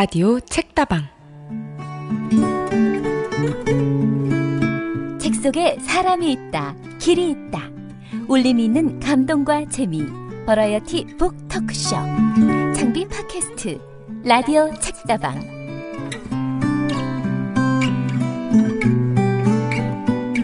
라디오 책다방 책 속에 사람이 있다 길이 있다 울림이 있는 감동과 재미 버라이어티 북토크쇼 장비 팟캐스트 라디오 책다방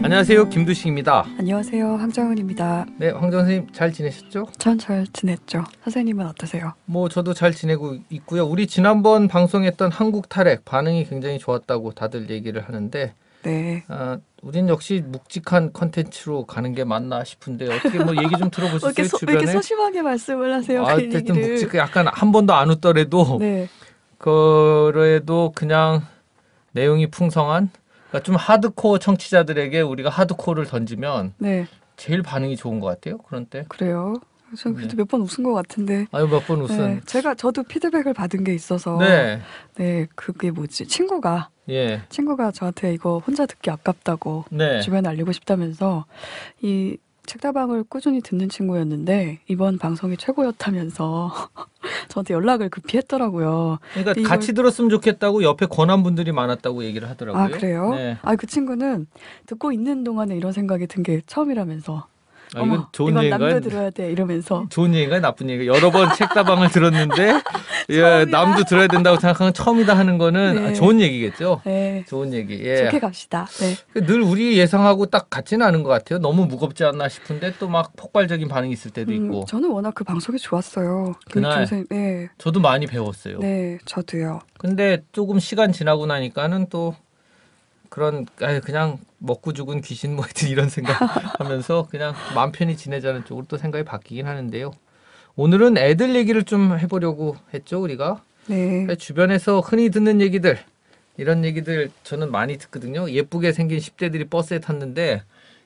안녕하세요. 김두식입니다. 안녕하세요. 황정은입니다. 네, 황정 선생님 잘 지내셨죠? 전 잘 지냈죠. 선생님은 어떠세요? 뭐 저도 잘 지내고 있고요. 우리 지난번 방송했던 한국 탈핵 반응이 굉장히 좋았다고 다들 얘기를 하는데 네. 아, 우린 역시 묵직한 컨텐츠로 가는 게 맞나 싶은데 어떻게 뭐 얘기 좀 들어보셨어요? 이렇게 소, 주변에? 이렇게 소심하게 말씀을 하세요. 아, 어쨌든 묵직 약간 한 번도 안 웃더라도 네. 그래도 그냥 내용이 풍성한 그러니까 좀 하드코어 청취자들에게 우리가 하드코어를 던지면 네. 제일 반응이 좋은 것 같아요. 그런 때. 그래요. 저 그래도 네. 몇번 웃은 것 같은데. 아유 몇번 웃은. 네, 제가 저도 피드백을 받은 게 있어서. 네. 네 그게 뭐지 친구가. 예. 친구가 저한테 이거 혼자 듣기 아깝다고. 네. 주변에 알리고 싶다면서 이 책다방을 꾸준히 듣는 친구였는데 이번 방송이 최고였다면서 저한테 연락을 급히 했더라고요. 그러니까 이걸... 같이 들었으면 좋겠다고 옆에 권한 분들이 많았다고 얘기를 하더라고요. 아 그래요? 네. 아그 친구는 듣고 있는 동안에 이런 생각이 든 게 처음이라면서 아, 이건 어머, 좋은 이건 남도 들어야 돼 이러면서 좋은 얘기가 나쁜 얘기가 여러 번 책다방을 들었는데 예, 남도 들어야 된다고 생각하는 처음이다 하는 거는 아, 네. 아, 좋은 얘기겠죠. 네. 좋은 얘기. 예. 좋게 갑시다. 네. 그 늘 우리 예상하고 딱 같지는 않은 것 같아요. 너무 무겁지 않나 싶은데 또 막 폭발적인 반응이 있을 때도 음, 있고. 저는 워낙 그 방송이 좋았어요. 그 그날 네. 저도 많이 배웠어요. 네, 저도요. 근데 조금 시간 지나고 나니까는 또 그런 아예 그냥 먹고 죽은 귀신 뭐 이런 생각하면서 그냥 마음 편히 지내자는 쪽으로 또 생각이 바뀌긴 하는데요. 오늘은 애들 얘기를 좀 해보려고 했죠 우리가 네. 주변에서 흔히 듣는 얘기들 이런 얘기들 저는 많이 듣거든요. 예쁘게 생긴 10대들이 버스에 탔는데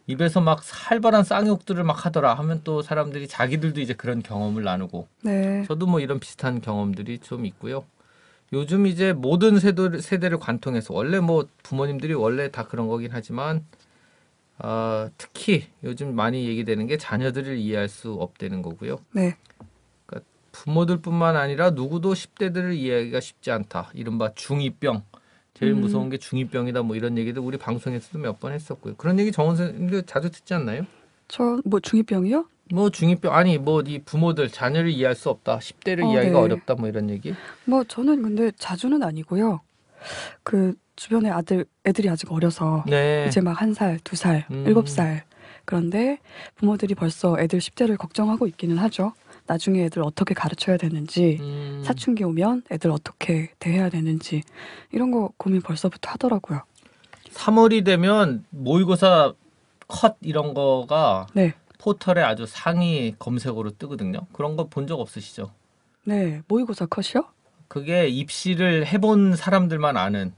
입에서 막 살벌한 쌍욕들을 막 하더라 하면 또 사람들이 자기들도 이제 그런 경험을 나누고 네. 저도 뭐 이런 비슷한 경험들이 좀 있고요. 요즘 이제 모든 세대, 세대를 관통해서 원래 뭐 부모님들이 원래 다 그런 거긴 하지만 어, 특히 요즘 많이 얘기되는 게 자녀들을 이해할 수 없다는 거고요. 네. 그러니까 부모들뿐만 아니라 누구도 10대들을 이해하기가 쉽지 않다. 이른바 중이병. 제일 음. 무서운 게 중이병이다 뭐 이런 얘기도 우리 방송에서도 몇 번 했었고요. 그런 얘기 정원 선생님도 자주 듣지 않나요? 저 뭐 중이병이요? 뭐 중이병 아니 뭐이 부모들 자녀를 이해할 수 없다. 10대를 어, 이해하기가 네. 어렵다 뭐 이런 얘기? 뭐 저는 근데 자주는 아니고요. 그 주변에 아들 애들이 아직 어려서 네. 이제 막 한 살, 두 살, 음. 일곱 살 그런데 부모들이 벌써 애들 10대를 걱정하고 있기는 하죠. 나중에 애들 어떻게 가르쳐야 되는지, 음. 사춘기 오면 애들 어떻게 대해야 되는지, 이런 거 고민 벌써부터 하더라고요. 3월이 되면 모의고사 컷 이런 거가 네. 포털에 아주 상위 검색어로 뜨거든요. 그런 거 본 적 없으시죠? 네, 모의고사 컷이요? 그게 입시를 해본 사람들만 아는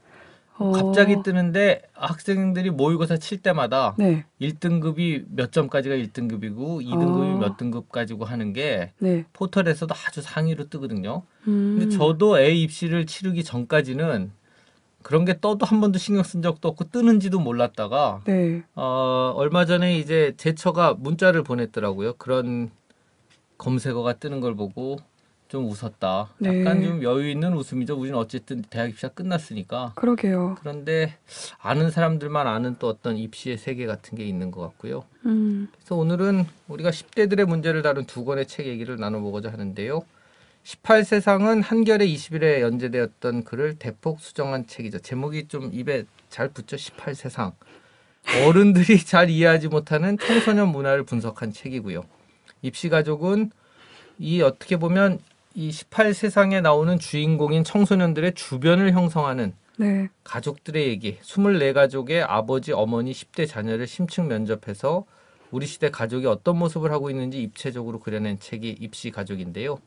어... 갑자기 뜨는데 학생들이 모의고사 칠 때마다 네. 1등급이 몇 점까지가 1등급이고 2등급이 어... 아. 몇 등급까지고 하는 게 네. 포털에서도 아주 상위로 뜨거든요. 음... 근데 저도 A 입시를 치르기 전까지는 그런 게 떠도 한 번도 신경 쓴 적도 없고 뜨는지도 몰랐다가 네. 어, 얼마 전에 이제 제처가 문자를 보냈더라고요. 그런 검색어가 뜨는 걸 보고 좀 웃었다. 네. 약간 좀 여유 있는 웃음이죠. 우리는 어쨌든 대학 입시가 끝났으니까. 그러게요. 그런데 아는 사람들만 아는 또 어떤 입시의 세계 같은 게 있는 것 같고요. 음. 그래서 오늘은 우리가 10대들의 문제를 다룬 두 권의 책 얘기를 나눠보고자 하는데요. 18세상은 한겨레 20일에 연재되었던 글을 대폭 수정한 책이죠. 제목이 좀 입에 잘 붙죠. 18세상. 어른들이 잘 이해하지 못하는 청소년 문화를 분석한 책이고요. 입시가족은 이 어떻게 보면 이 18세상에 나오는 주인공인 청소년들의 주변을 형성하는 네. 가족들의 얘기, 24가족의 아버지, 어머니, 10대 자녀를 심층 면접해서 우리 시대 가족이 어떤 모습을 하고 있는지 입체적으로 그려낸 책이 입시 가족인데요.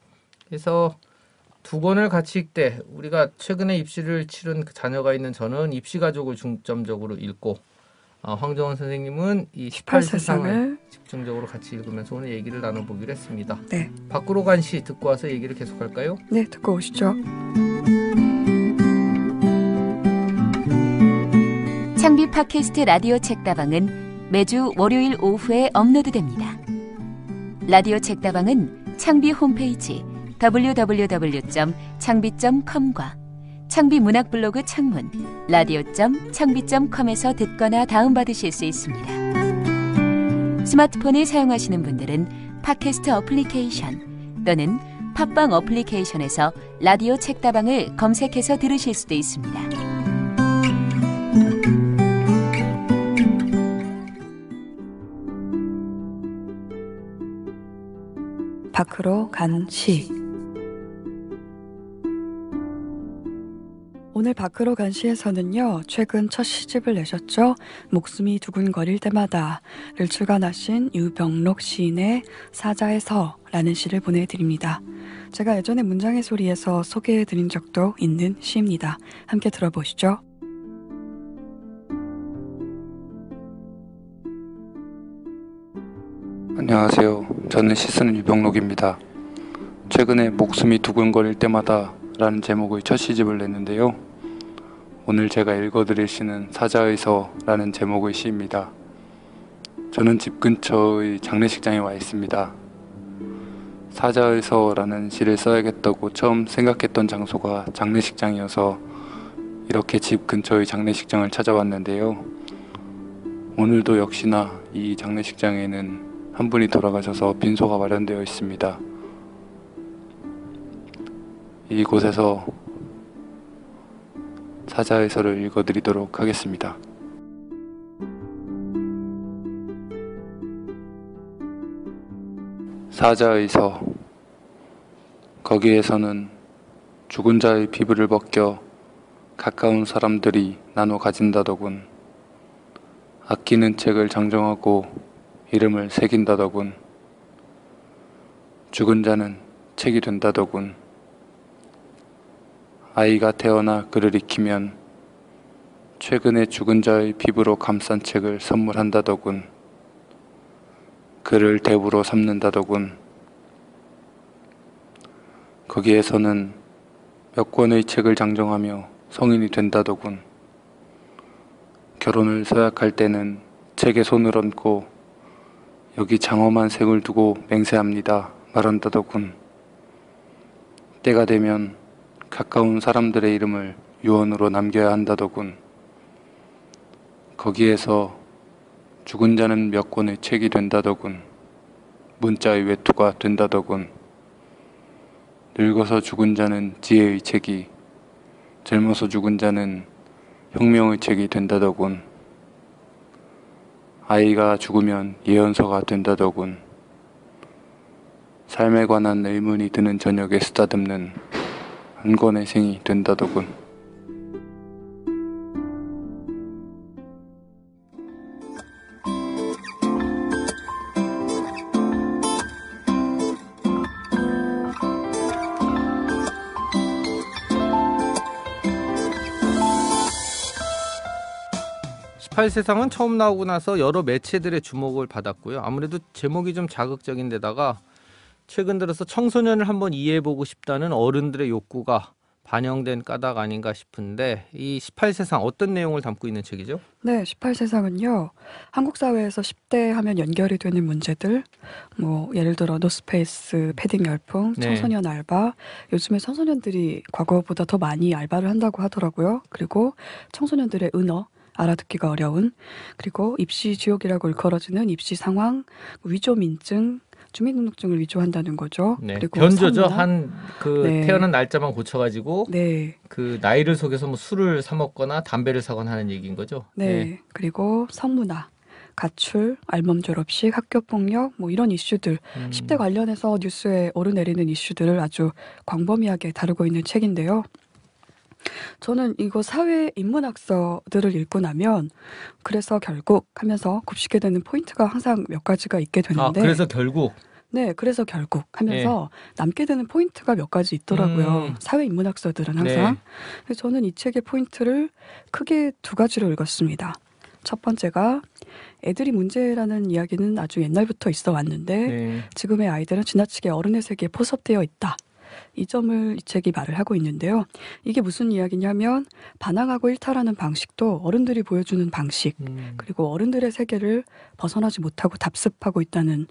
그래서 두 권을 같이 읽되 우리가 최근에 입시를 치른 그 자녀가 있는 저는 입시 가족을 중점적으로 읽고 어, 황정원 선생님은 이 18세상을 집중적으로 같이 읽으면서 오늘 얘기를 나눠보기로 했습니다. 네. 밖으로 간시 듣고 와서 얘기를 계속할까요? 네, 듣고 오시죠. 창비 팟캐스트 라디오 책다방은 매주 월요일 오후에 업로드됩니다. 라디오 책다방은 창비 홈페이지 www.창비.com과 창비 문학 블로그 창문 라디오.창비.com에서 듣거나 다운받으실 수 있습니다. 스마트폰을 사용하시는 분들은 팟캐스트 어플리케이션 또는 팟빵 어플리케이션에서 라디오 책다방을 검색해서 들으실 수도 있습니다. 밖으로 가는 시. 오늘 밖으로 간 시에서는요, 최근 첫 시집을 내셨죠? 목숨이 두근거릴 때마다를 출간하신 유병록 시인의 사자에 서라는 시를 보내드립니다. 제가 예전에 문장의 소리에서 소개해드린 적도 있는 시입니다. 함께 들어보시죠. 안녕하세요. 저는 시쓰는 유병록입니다. 최근에 목숨이 두근거릴 때마다 라는 제목의 첫 시집을 냈는데요. 오늘 제가 읽어드릴 시는 사자의서라는 제목의 시입니다. 저는 집 근처의 장례식장에 와 있습니다. 사자의서라는 시를 써야겠다고 처음 생각했던 장소가 장례식장이어서 이렇게 집 근처의 장례식장을 찾아왔는데요. 오늘도 역시나 이 장례식장에는 한 분이 돌아가셔서 빈소가 마련되어 있습니다. 이곳에서 사자에서를 읽어드리도록 하겠습니다. 사자의서 거기에서는 죽은 자의 피부를 벗겨 가까운 사람들이 나눠 가진다더군. 아끼는 책을 장정하고 이름을 새긴다더군. 죽은 자는 책이 된다더군. 아이가 태어나 그를 익히면 최근에 죽은 자의 피부로 감싼 책을 선물한다더군. 그를 대부로 삼는다더군. 거기에서는 몇 권의 책을 장정하며 성인이 된다더군. 결혼을 서약할 때는 책에 손을 얹고 여기 장엄한 색을 두고 맹세합니다 말한다더군. 때가 되면 가까운 사람들의 이름을 유언으로 남겨야 한다더군. 거기에서 죽은 자는 몇 권의 책이 된다더군. 문자의 외투가 된다더군. 늙어서 죽은 자는 지혜의 책이, 젊어서 죽은 자는 혁명의 책이 된다더군. 아이가 죽으면 예언서가 된다더군. 삶에 관한 의문이 드는 저녁에 쓰다듬는 안건의 생이 된다더군. 1 8세상은 처음 나오고 나서 여러 매체들의 주목을 받았고요. 아무래도 제목이 좀 자극적인 데다가 최근 들어서 청소년을 한번 이해해보고 싶다는 어른들의 욕구가 반영된 까닭 아닌가 싶은데 이 18세상 어떤 내용을 담고 있는 책이죠? 네, 18세상은요. 한국 사회에서 10대 하면 연결이 되는 문제들, 뭐 예를 들어 노스페이스, 패딩 열풍, 네. 청소년 네. 알바. 요즘에 청소년들이 과거보다 더 많이 알바를 한다고 하더라고요. 그리고 청소년들의 은어, 알아듣기가 어려운 그리고 입시 지옥이라고 일컬어지는 입시 상황, 위조 민증, 주민등록증을 위조한다는 거죠. 네. 그리고 변조죠. 한그 네. 태어난 날짜만 고쳐가지고 네. 그 나이를 속여서 뭐 술을 사 먹거나 담배를 사거나 하는 얘기인 거죠. 네. 예. 그리고 성문화. 가출, 알몸 졸업식, 학교 폭력 뭐 이런 이슈들 음. 10대 관련해서 뉴스에 오르내리는 이슈들을 아주 광범위하게 다루고 있는 책인데요. 저는 이거 사회 인문학서들을 읽고 나면 그래서 결국 하면서 곱씹게 되는 포인트가 항상 몇 가지가 있게 아, 되는데 아, 그래서 결국 네, 그래서 결국 하면서 네. 남게 되는 포인트가 몇 가지 있더라고요. 음. 사회 인문학서들은 항상. 네. 저는 이 책의 포인트를 크게 두 가지로 읽었습니다. 첫 번째가 애들이 문제라는 이야기는 아주 옛날부터 있어 왔는데 네. 지금의 아이들은 지나치게 어른의 세계에 포섭되어 있다. 이 점을 이 책이 말을 하고 있는데요. 이게 무슨 이야기냐면 반항하고 일탈하는 방식도 어른들이 보여주는 방식 음. 그리고 어른들의 세계를 벗어나지 못하고 답습하고 있다는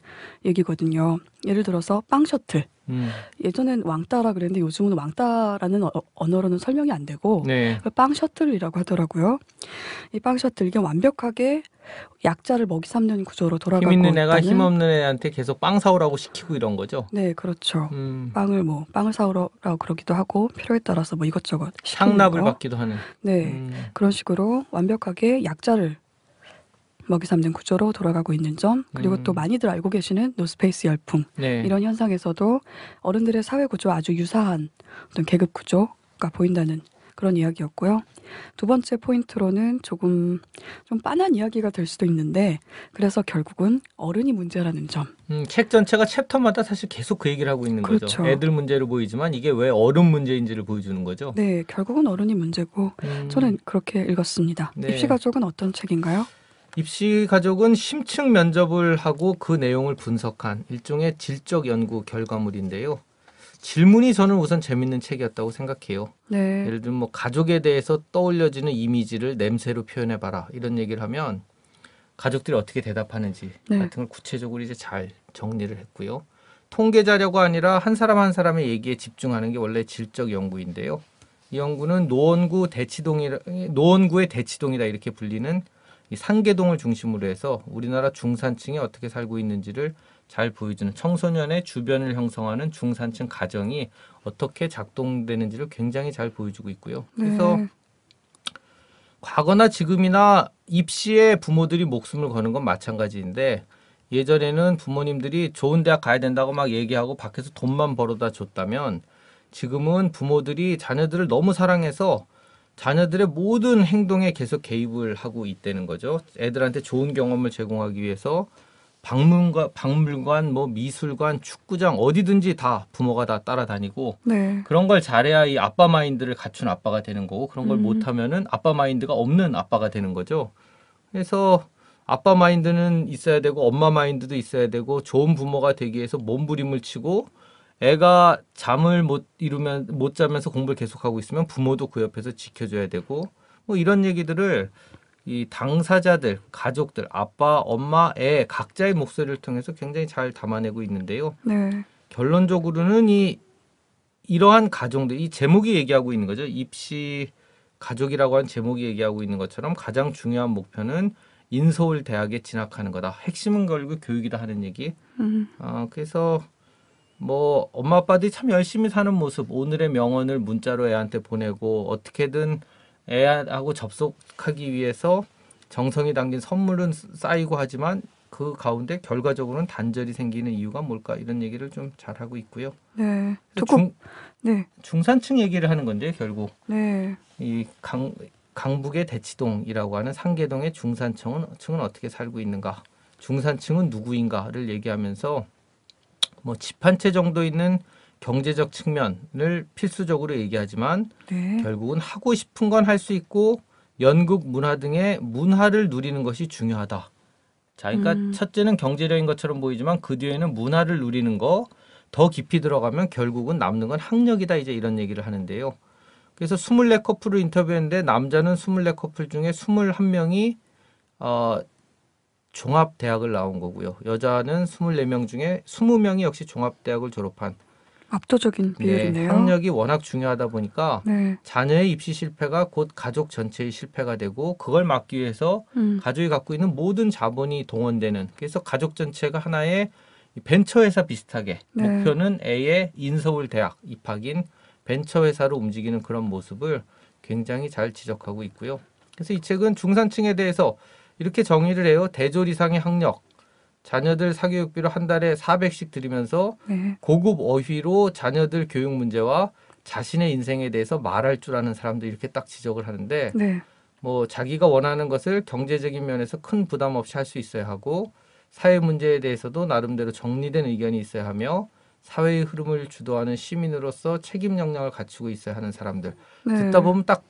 얘기거든요. 예를 들어서 빵 셔틀. 음. 예전엔 왕따라 그랬는데 요즘은 왕따라는 어, 언어로는 설명이 안 되고 네. 빵 셔틀이라고 하더라고요. 이빵 셔틀 이게 완벽하게 약자를 먹이 삼는 구조로 돌아가고 힘 있는 애가 힘 없는 애한테 계속 빵 사오라고 시키고 이런 거죠. 네, 그렇죠. 음. 빵을 뭐 빵을 사오라고 그러기도 하고 필요에 따라서 뭐 이것저것 상납을 거. 받기도 하는. 네, 음. 그런 식으로 완벽하게 약자를 먹이 삼는 구조로 돌아가고 있는 점 그리고 음. 또 많이들 알고 계시는 노스페이스 열풍 네. 이런 현상에서도 어른들의 사회 구조 아주 유사한 어떤 계급 구조가 보인다는 그런 이야기였고요. 두 번째 포인트로는 조금 좀 빤한 이야기가 될 수도 있는데 그래서 결국은 어른이 문제라는 점. 음, 책 전체가 챕터마다 사실 계속 그 얘기를 하고 있는 그렇죠. 거죠. 애들 문제로 보이지만 이게 왜 어른 문제인지를 보여주는 거죠. 네, 결국은 어른이 문제고 음. 저는 그렇게 읽었습니다. 네. 입시 가족은 어떤 책인가요? 입시 가족은 심층 면접을 하고 그 내용을 분석한 일종의 질적 연구 결과물인데요. 질문이 저는 우선 재밌는 책이었다고 생각해요. 네. 예를 들면 뭐 가족에 대해서 떠올려지는 이미지를 냄새로 표현해 봐라 이런 얘기를 하면 가족들이 어떻게 대답하는지 네. 같은 걸 구체적으로 이제 잘 정리를 했고요. 통계 자료가 아니라 한 사람 한 사람의 얘기에 집중하는 게 원래 질적 연구인데요. 이 연구는 노원구 대치동이 노원구의 대치동이다 이렇게 불리는 이 상계동을 중심으로 해서 우리나라 중산층이 어떻게 살고 있는지를 잘 보여주는 청소년의 주변을 형성하는 중산층 가정이 어떻게 작동되는지를 굉장히 잘 보여주고 있고요. 그래서 네. 과거나 지금이나 입시에 부모들이 목숨을 거는 건 마찬가지인데 예전에는 부모님들이 좋은 대학 가야 된다고 막 얘기하고 밖에서 돈만 벌어다 줬다면 지금은 부모들이 자녀들을 너무 사랑해서 자녀들의 모든 행동에 계속 개입을 하고 있다는 거죠. 애들한테 좋은 경험을 제공하기 위해서 박물관, 박물관, 뭐 미술관, 축구장 어디든지 다 부모가 다 따라다니고 네. 그런 걸 잘해야 이 아빠 마인드를 갖춘 아빠가 되는 거고 그런 걸 음. 못하면은 아빠 마인드가 없는 아빠가 되는 거죠. 그래서 아빠 마인드는 있어야 되고 엄마 마인드도 있어야 되고 좋은 부모가 되기 위해서 몸부림을 치고 애가 잠을 못 이루면 못 자면서 공부를 계속하고 있으면 부모도 그 옆에서 지켜줘야 되고 뭐 이런 얘기들을 이 당사자들, 가족들, 아빠, 엄마, 애 각자의 목소리를 통해서 굉장히 잘 담아내고 있는데요. 네. 결론적으로는 이 이러한 가정들, 이 제목이 얘기하고 있는 거죠. 입시 가족이라고 한 제목이 얘기하고 있는 것처럼 가장 중요한 목표는 인서울 대학에 진학하는 거다. 핵심은 결국 교육이다 하는 얘기. 음. 어, 그래서 뭐 엄마 아빠들이 참 열심히 사는 모습, 오늘의 명언을 문자로 애한테 보내고 어떻게든 애하고 접속하기 위해서 정성이 담긴 선물은 쌓이고 하지만 그 가운데 결과적으로는 단절이 생기는 이유가 뭘까 이런 얘기를 좀 잘하고 있고요. 네. 듣고, 중, 네. 중산층 얘기를 하는 건데 결국 네. 이 강, 강북의 대치동이라고 하는 상계동의 중산층은 층은 어떻게 살고 있는가 중산층은 누구인가를 얘기하면서 뭐집한 채 정도 있는 경제적 측면을 필수적으로 얘기하지만 네. 결국은 하고 싶은 건 할 수 있고 연극 문화 등의 문화를 누리는 것이 중요하다. 자, 그러니까 음. 첫째는 경제적인 것처럼 보이지만 그 뒤에는 문화를 누리는 거 더 깊이 들어가면 결국은 남는 건 학력이다 이제 이런 얘기를 하는데요. 그래서 스물네 커플을 인터뷰했는데 남자는 스물네 커플 중에 스물한 명이 어, 종합대학을 나온 거고요. 여자는 스물네 명 중에 스무 명이 역시 종합대학을 졸업한 압도적인 네, 비율이네요. 네, 학력이 워낙 중요하다 보니까 네. 자녀의 입시 실패가 곧 가족 전체의 실패가 되고 그걸 막기 위해서 음. 가족이 갖고 있는 모든 자본이 동원되는 그래서 가족 전체가 하나의 벤처회사 비슷하게 네. 목표는 A의 인서울 대학 입학인 벤처회사로 움직이는 그런 모습을 굉장히 잘 지적하고 있고요. 그래서 이 책은 중산층에 대해서 이렇게 정의를 해요. 대졸 이상의 학력, 자녀들 사교육비로 한 달에 400씩 드리면서 네. 고급 어휘로 자녀들 교육 문제와 자신의 인생에 대해서 말할 줄 아는 사람도 이렇게 딱 지적을 하는데 네. 뭐 자기가 원하는 것을 경제적인 면에서 큰 부담 없이 할 수 있어야 하고 사회 문제에 대해서도 나름대로 정리된 의견이 있어야 하며 사회의 흐름을 주도하는 시민으로서 책임 역량을 갖추고 있어야 하는 사람들 네. 듣다 보면 딱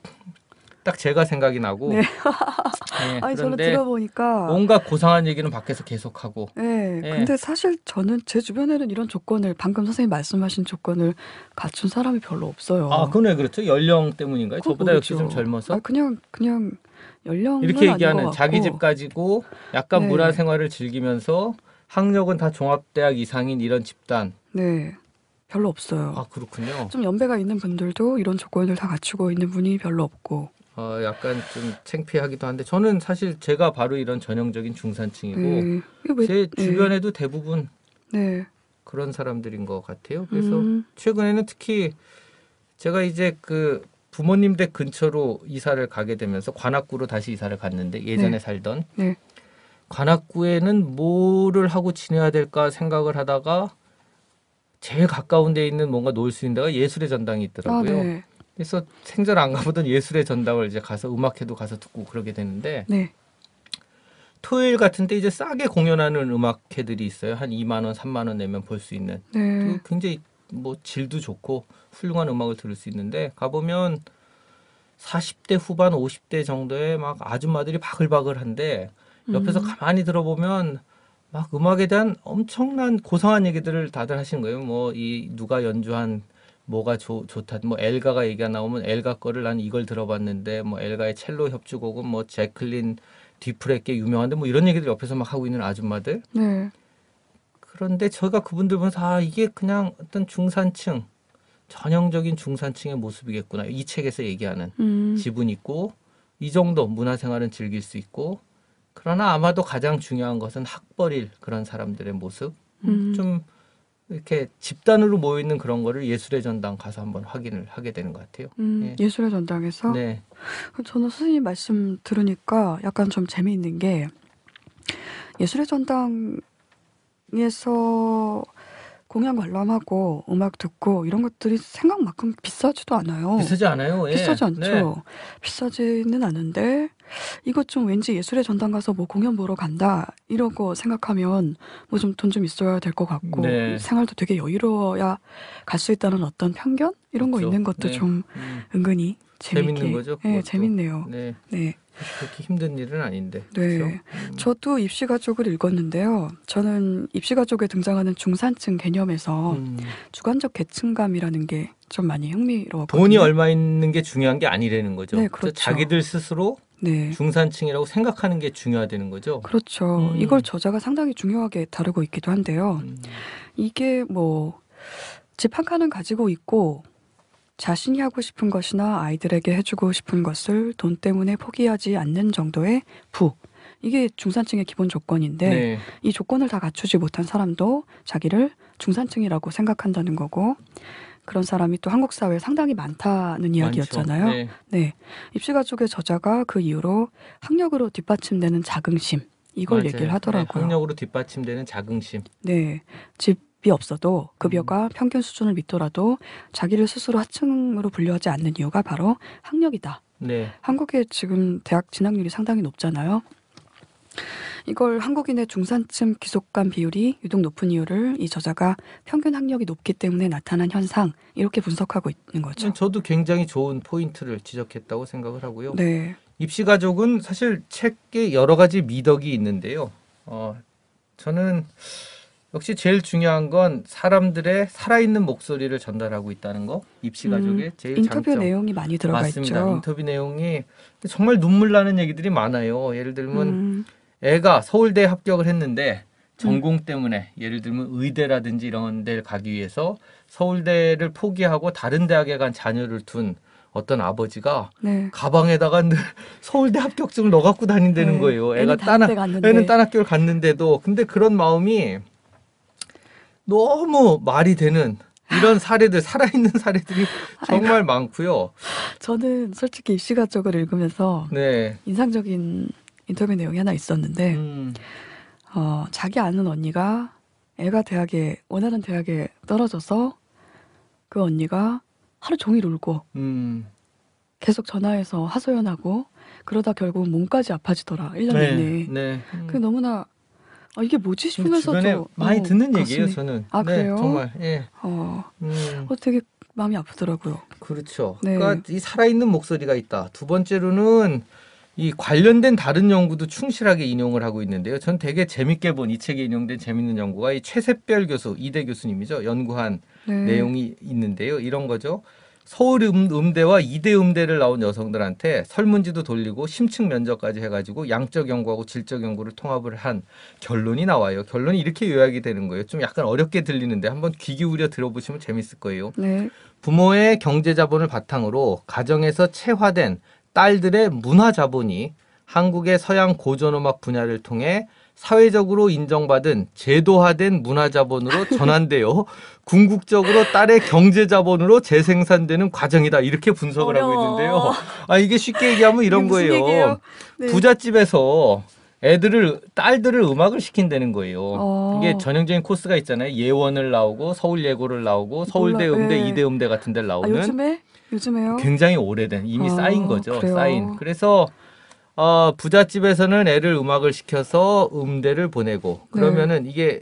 딱 제가 생각이 나고. 네. 네, 아니 저는 들어보니까 뭔가 고상한 얘기는 밖에서 계속하고. 네, 네. 근데 사실 저는 제 주변에는 이런 조건을 방금 선생님 말씀하신 조건을 갖춘 사람이 별로 없어요. 아, 그건 왜 그렇죠? 연령 때문인가요? 저보다 모르죠. 역시 좀 젊어서. 아, 그냥 그냥 연령 이렇게 얘기하는 자기 집 가지고 약간 네. 문화 생활을 즐기면서 학력은 다 종합대학 이상인 이런 집단. 네. 별로 없어요. 아, 그렇군요. 좀 연배가 있는 분들도 이런 조건을 다 갖추고 있는 분이 별로 없고. 어, 약간 좀 창피하기도 한데 저는 사실 제가 바로 이런 전형적인 중산층이고 네. 왜, 제 네. 주변에도 네. 대부분 네. 그런 사람들인 것 같아요. 그래서 음. 최근에는 특히 제가 이제 그 부모님 댁 근처로 이사를 가게 되면서 관악구로 다시 이사를 갔는데 예전에 네. 살던 네. 관악구에는 뭐를 하고 지내야 될까 생각을 하다가 제일 가까운 데 있는 뭔가 놀 수 있는 데가 예술의 전당이 있더라고요. 아, 그래서 생전 안 가보던 예술의 전당을 이제 가서 음악회도 가서 듣고 그러게 되는데 네. 토요일 같은 때 이제 싸게 공연하는 음악회들이 있어요. 한 2만 원, 3만 원 내면 볼 수 있는. 네. 그 굉장히 뭐 질도 좋고 훌륭한 음악을 들을 수 있는데 가보면 40대 후반, 50대 정도의 막 아줌마들이 바글바글한데 옆에서 음. 가만히 들어보면 막 음악에 대한 엄청난 고상한 얘기들을 다들 하시는 거예요. 뭐 이 누가 연주한 뭐가 좋, 좋다. 뭐 엘가가 얘기가 나오면 엘가 거를 난 이걸 들어봤는데 뭐 엘가의 첼로 협주곡은 뭐 제클린 뒤프레께 유명한데 뭐 이런 얘기들 옆에서 막 하고 있는 아줌마들. 네. 그런데 저희가 그분들 보면서 아 이게 그냥 어떤 중산층 전형적인 중산층의 모습이겠구나 이 책에서 얘기하는 음. 지분 있고 이 정도 문화생활은 즐길 수 있고 그러나 아마도 가장 중요한 것은 학벌일 그런 사람들의 모습 음. 좀 이렇게 집단으로 모여있는 그런 거를 예술의 전당 가서 한번 확인을 하게 되는 것 같아요. 음, 예. 술의 전당에서. 네. 저는 선생님 말씀 들으니까 약간 좀 재미있는 게 예술의 전당에서 공연 관람하고 음악 듣고 이런 것들이 생각만큼 비싸지도 않아요. 비싸지 않아요. 예. 비싸지 않죠. 네. 비싸지는 않은데 이것 좀 왠지 예술의 전당 가서 뭐 공연 보러 간다 이러고 생각하면 뭐 좀 돈좀 좀 있어야 될 것 같고 네. 생활도 되게 여유로워야 갈 수 있다는 어떤 편견 이런 그렇죠. 거 있는 것도 네. 좀 음. 은근히 재밌게. 재밌는 거죠. 예, 그것도. 네, 재밌네요. 네. 네. 그렇게 힘든 일은 아닌데. 네. 그렇죠? 음. 저도 입시가 족을 읽었는데요. 저는 입시가 족에 등장하는 중산층 개념에서 음. 주관적 계층감이라는 게 좀 많이 흥미로웠거 돈이 얼마 있는 게 중요한 게 아니라는 거죠. 네, 그렇죠. 자기들 스스로 네. 중산층이라고 생각하는 게 중요하다는 거죠. 그렇죠. 음. 이걸 저자가 상당히 중요하게 다루고 있기도 한데요. 음. 이게 뭐 집한 칸은 가지고 있고 자신이 하고 싶은 것이나 아이들에게 해주고 싶은 것을 돈 때문에 포기하지 않는 정도의 부. 이게 중산층의 기본 조건인데 네. 이 조건을 다 갖추지 못한 사람도 자기를 중산층이라고 생각한다는 거고 그런 사람이 또 한국 사회에 상당히 많다는 이야기였잖아요. 네. 네. 입시가족의 저자가 그 이후로 학력으로 뒷받침되는 자긍심 이걸 맞아요. 얘기를 하더라고요. 네, 학력으로 뒷받침되는 자긍심. 네. 집 급이 없어도 급여가 음. 평균 수준을 밑더라도 자기를 스스로 하층으로 분류하지 않는 이유가 바로 학력이다. 네. 한국의 지금 대학 진학률이 상당히 높잖아요. 이걸 한국인의 중산층 기속감 비율이 유독 높은 이유를 이 저자가 평균 학력이 높기 때문에 나타난 현상 이렇게 분석하고 있는 거죠. 그러니까 저도 굉장히 좋은 포인트를 지적했다고 생각을 하고요. 네. 입시 가족은 사실 책에 여러 가지 미덕이 있는데요. 어, 저는 역시 제일 중요한 건 사람들의 살아있는 목소리를 전달하고 있다는 거 입시 음, 가족의 음, 제일 인터뷰 장점. 내용이 많이 들어가 맞습니다. 있죠. 인터뷰 내용이 정말 눈물 나는 얘기들이 많아요. 예를 들면 음. 애가 서울대 에 합격을 했는데 전공 음. 때문에 예를 들면 의대라든지 이런 데를 가기 위해서 서울대를 포기하고 다른 대학에 간 자녀를 둔 어떤 아버지가 네. 가방에다가 늘 서울대 합격증을 넣어 갖고 다닌다는 네. 거예요. 애가 따딴 애는 따딴 학교를 갔는데도 근데 그런 마음이 너무 말이 되는 이런 사례들 살아있는 사례들이 정말 아이고. 많고요. 저는 솔직히 입시가 쪽을 읽으면서 네. 인상적인 인터뷰 내용이 하나 있었는데 음. 어, 자기 아는 언니가 애가 대학에 원하는 대학에 떨어져서 그 언니가 하루 종일 울고 음. 계속 전화해서 하소연하고 그러다 결국 몸까지 아파지더라 1년 네, 내내. 네. 음. 그게 너무나 아, 이게 뭐지 싶으면서 주변에 많이 어, 듣는 얘기예요, 저는. 아, 네, 그래요? 정말. 예. 어. 음. 어, 되게 마음이 아프더라고요. 그렇죠. 네. 그러니까 이 살아있는 목소리가 있다. 두 번째로는 이 관련된 다른 연구도 충실하게 인용을 하고 있는데요. 전 되게 재밌게 본 이 책에 인용된 재밌는 연구가 이 최세별 교수, 이대 교수님이죠. 연구한 네. 내용이 있는데요. 이런 거죠. 서울 음, 음대와 이대 음대를 나온 여성들한테 설문지도 돌리고 심층 면접까지 해가지고 양적 연구하고 질적 연구를 통합을 한 결론이 나와요. 결론이 이렇게 요약이 되는 거예요. 좀 약간 어렵게 들리는데 한번 귀 기울여 들어보시면 재밌을 거예요. 네. 부모의 경제 자본을 바탕으로 가정에서 체화된 딸들의 문화 자본이 한국의 서양 고전음악 분야를 통해 사회적으로 인정받은 제도화된 문화자본으로 전환되어 궁극적으로 딸의 경제자본으로 재생산되는 과정이다. 이렇게 분석을 어려워. 하고 있는데요. 아, 이게 쉽게 얘기하면 이런 거예요. 네. 부잣집에서 애들을 딸들을 음악을 시킨다는 거예요. 오. 어. 이게 전형적인 코스가 있잖아요. 예원을 나오고 서울 예고를 나오고 서울대 몰라. 음대 네. 이대 음대 같은 데 아, 나오는 아, 요즘에 요즘에요? 굉장히 오래된 이미 아, 쌓인 거죠. 그래요? 쌓인. 그래서 어, 부잣집에서는 애를 음악을 시켜서 음대를 보내고 네. 그러면은 네. 이게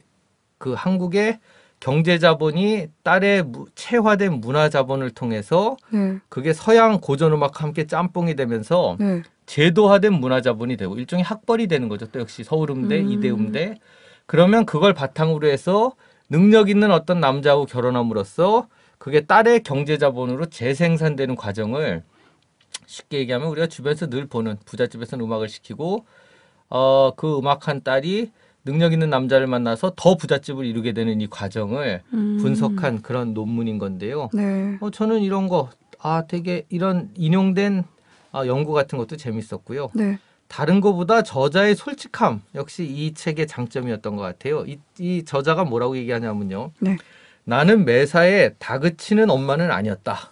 그 한국의 경제 자본이 딸의 무, 체화된 문화 자본을 통해서 네. 그게 서양 고전 음악과 함께 짬뽕이 되면서 네. 제도화된 문화 자본이 되고 일종의 학벌이 되는 거죠. 또 역시 서울 음대, 음. 이대 음대. 그러면 그걸 바탕으로 해서 능력 있는 어떤 남자하고 결혼함으로써 그게 딸의 경제 자본으로 재생산되는 과정을 쉽게 얘기하면 우리가 주변에서 늘 보는 부잣집에서는 음악을 시키고 어, 그 음악한 딸이 능력 있는 남자를 만나서 더 부잣집을 이루게 되는 이 과정을 음. 분석한 그런 논문인 건데요. 네. 어, 저는 이런 거, 아, 되게 이런 인용된 아, 연구 같은 것도 재밌었고요. 네. 다른 거보다 저자의 솔직함 역시 이 책의 장점이었던 것 같아요. 이, 이 저자가 뭐라고 얘기하냐면요. 네. 나는 매사에 다그치는 엄마는 아니었다.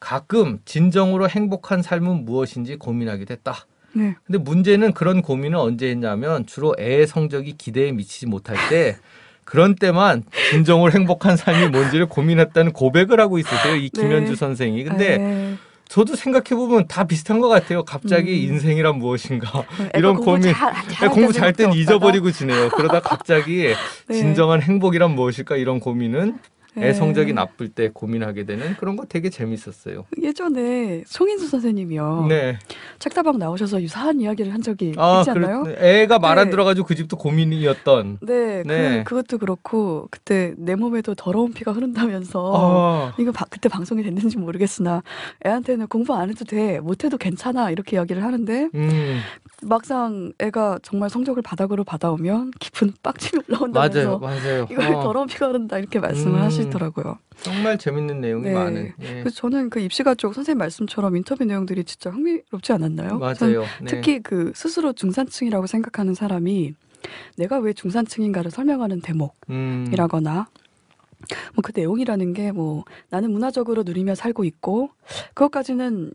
가끔 진정으로 행복한 삶은 무엇인지 고민하게 됐다. 네. 근데 문제는 그런 고민은 언제 했냐면 주로 애의 성적이 기대에 미치지 못할 때 그런 때만 진정으로 행복한 삶이 뭔지를 고민했다는 고백을 하고 있으세요. 이 네. 김현주 네. 선생이. 근데 에이. 네. 저도 생각해 보면 다 비슷한 것 같아요. 갑자기 음. 인생이란 무엇인가 네, 이런 고민. 잘, 잘 공부 잘 땐 잊어버리고 지내요. 그러다 갑자기 네. 진정한 행복이란 무엇일까 이런 고민은 예. 애 성적이 나쁠 때 고민하게 되는 그런 거 되게 재밌었어요. 예전에 송인수 선생님이요. 네. 책다방 나오셔서 유사한 이야기를 한 적이 아, 있지 않나요? 그렇, 애가 네. 말안 들어가지고 그 집도 고민이었던. 네. 그, 네. 그, 그것도 그렇고 그때 내 몸에도 더러운 피가 흐른다면서 아. 이거 바, 그때 방송이 됐는지 모르겠으나 애한테는 공부 안 해도 돼. 못해도 괜찮아. 이렇게 이야기를 하는데 음. 막상 애가 정말 성적을 바닥으로 받아오면 깊은 빡침이 올라온다면서 맞아요. 맞아요. 이거 어. 더러운 피가 흐른다. 이렇게 말씀을 음. 하시 재밌더라고요. 정말 재밌는 내용이 네. 많은. 예. 그래서 저는 그 입시가 쪽 선생님 말씀처럼 인터뷰 내용들이 진짜 흥미롭지 않았나요? 맞아요. 네. 특히 그 스스로 중산층이라고 생각하는 사람이 내가 왜 중산층인가를 설명하는 대목이라거나 음. 뭐그 내용이라는 게 뭐 나는 문화적으로 누리며 살고 있고 그것까지는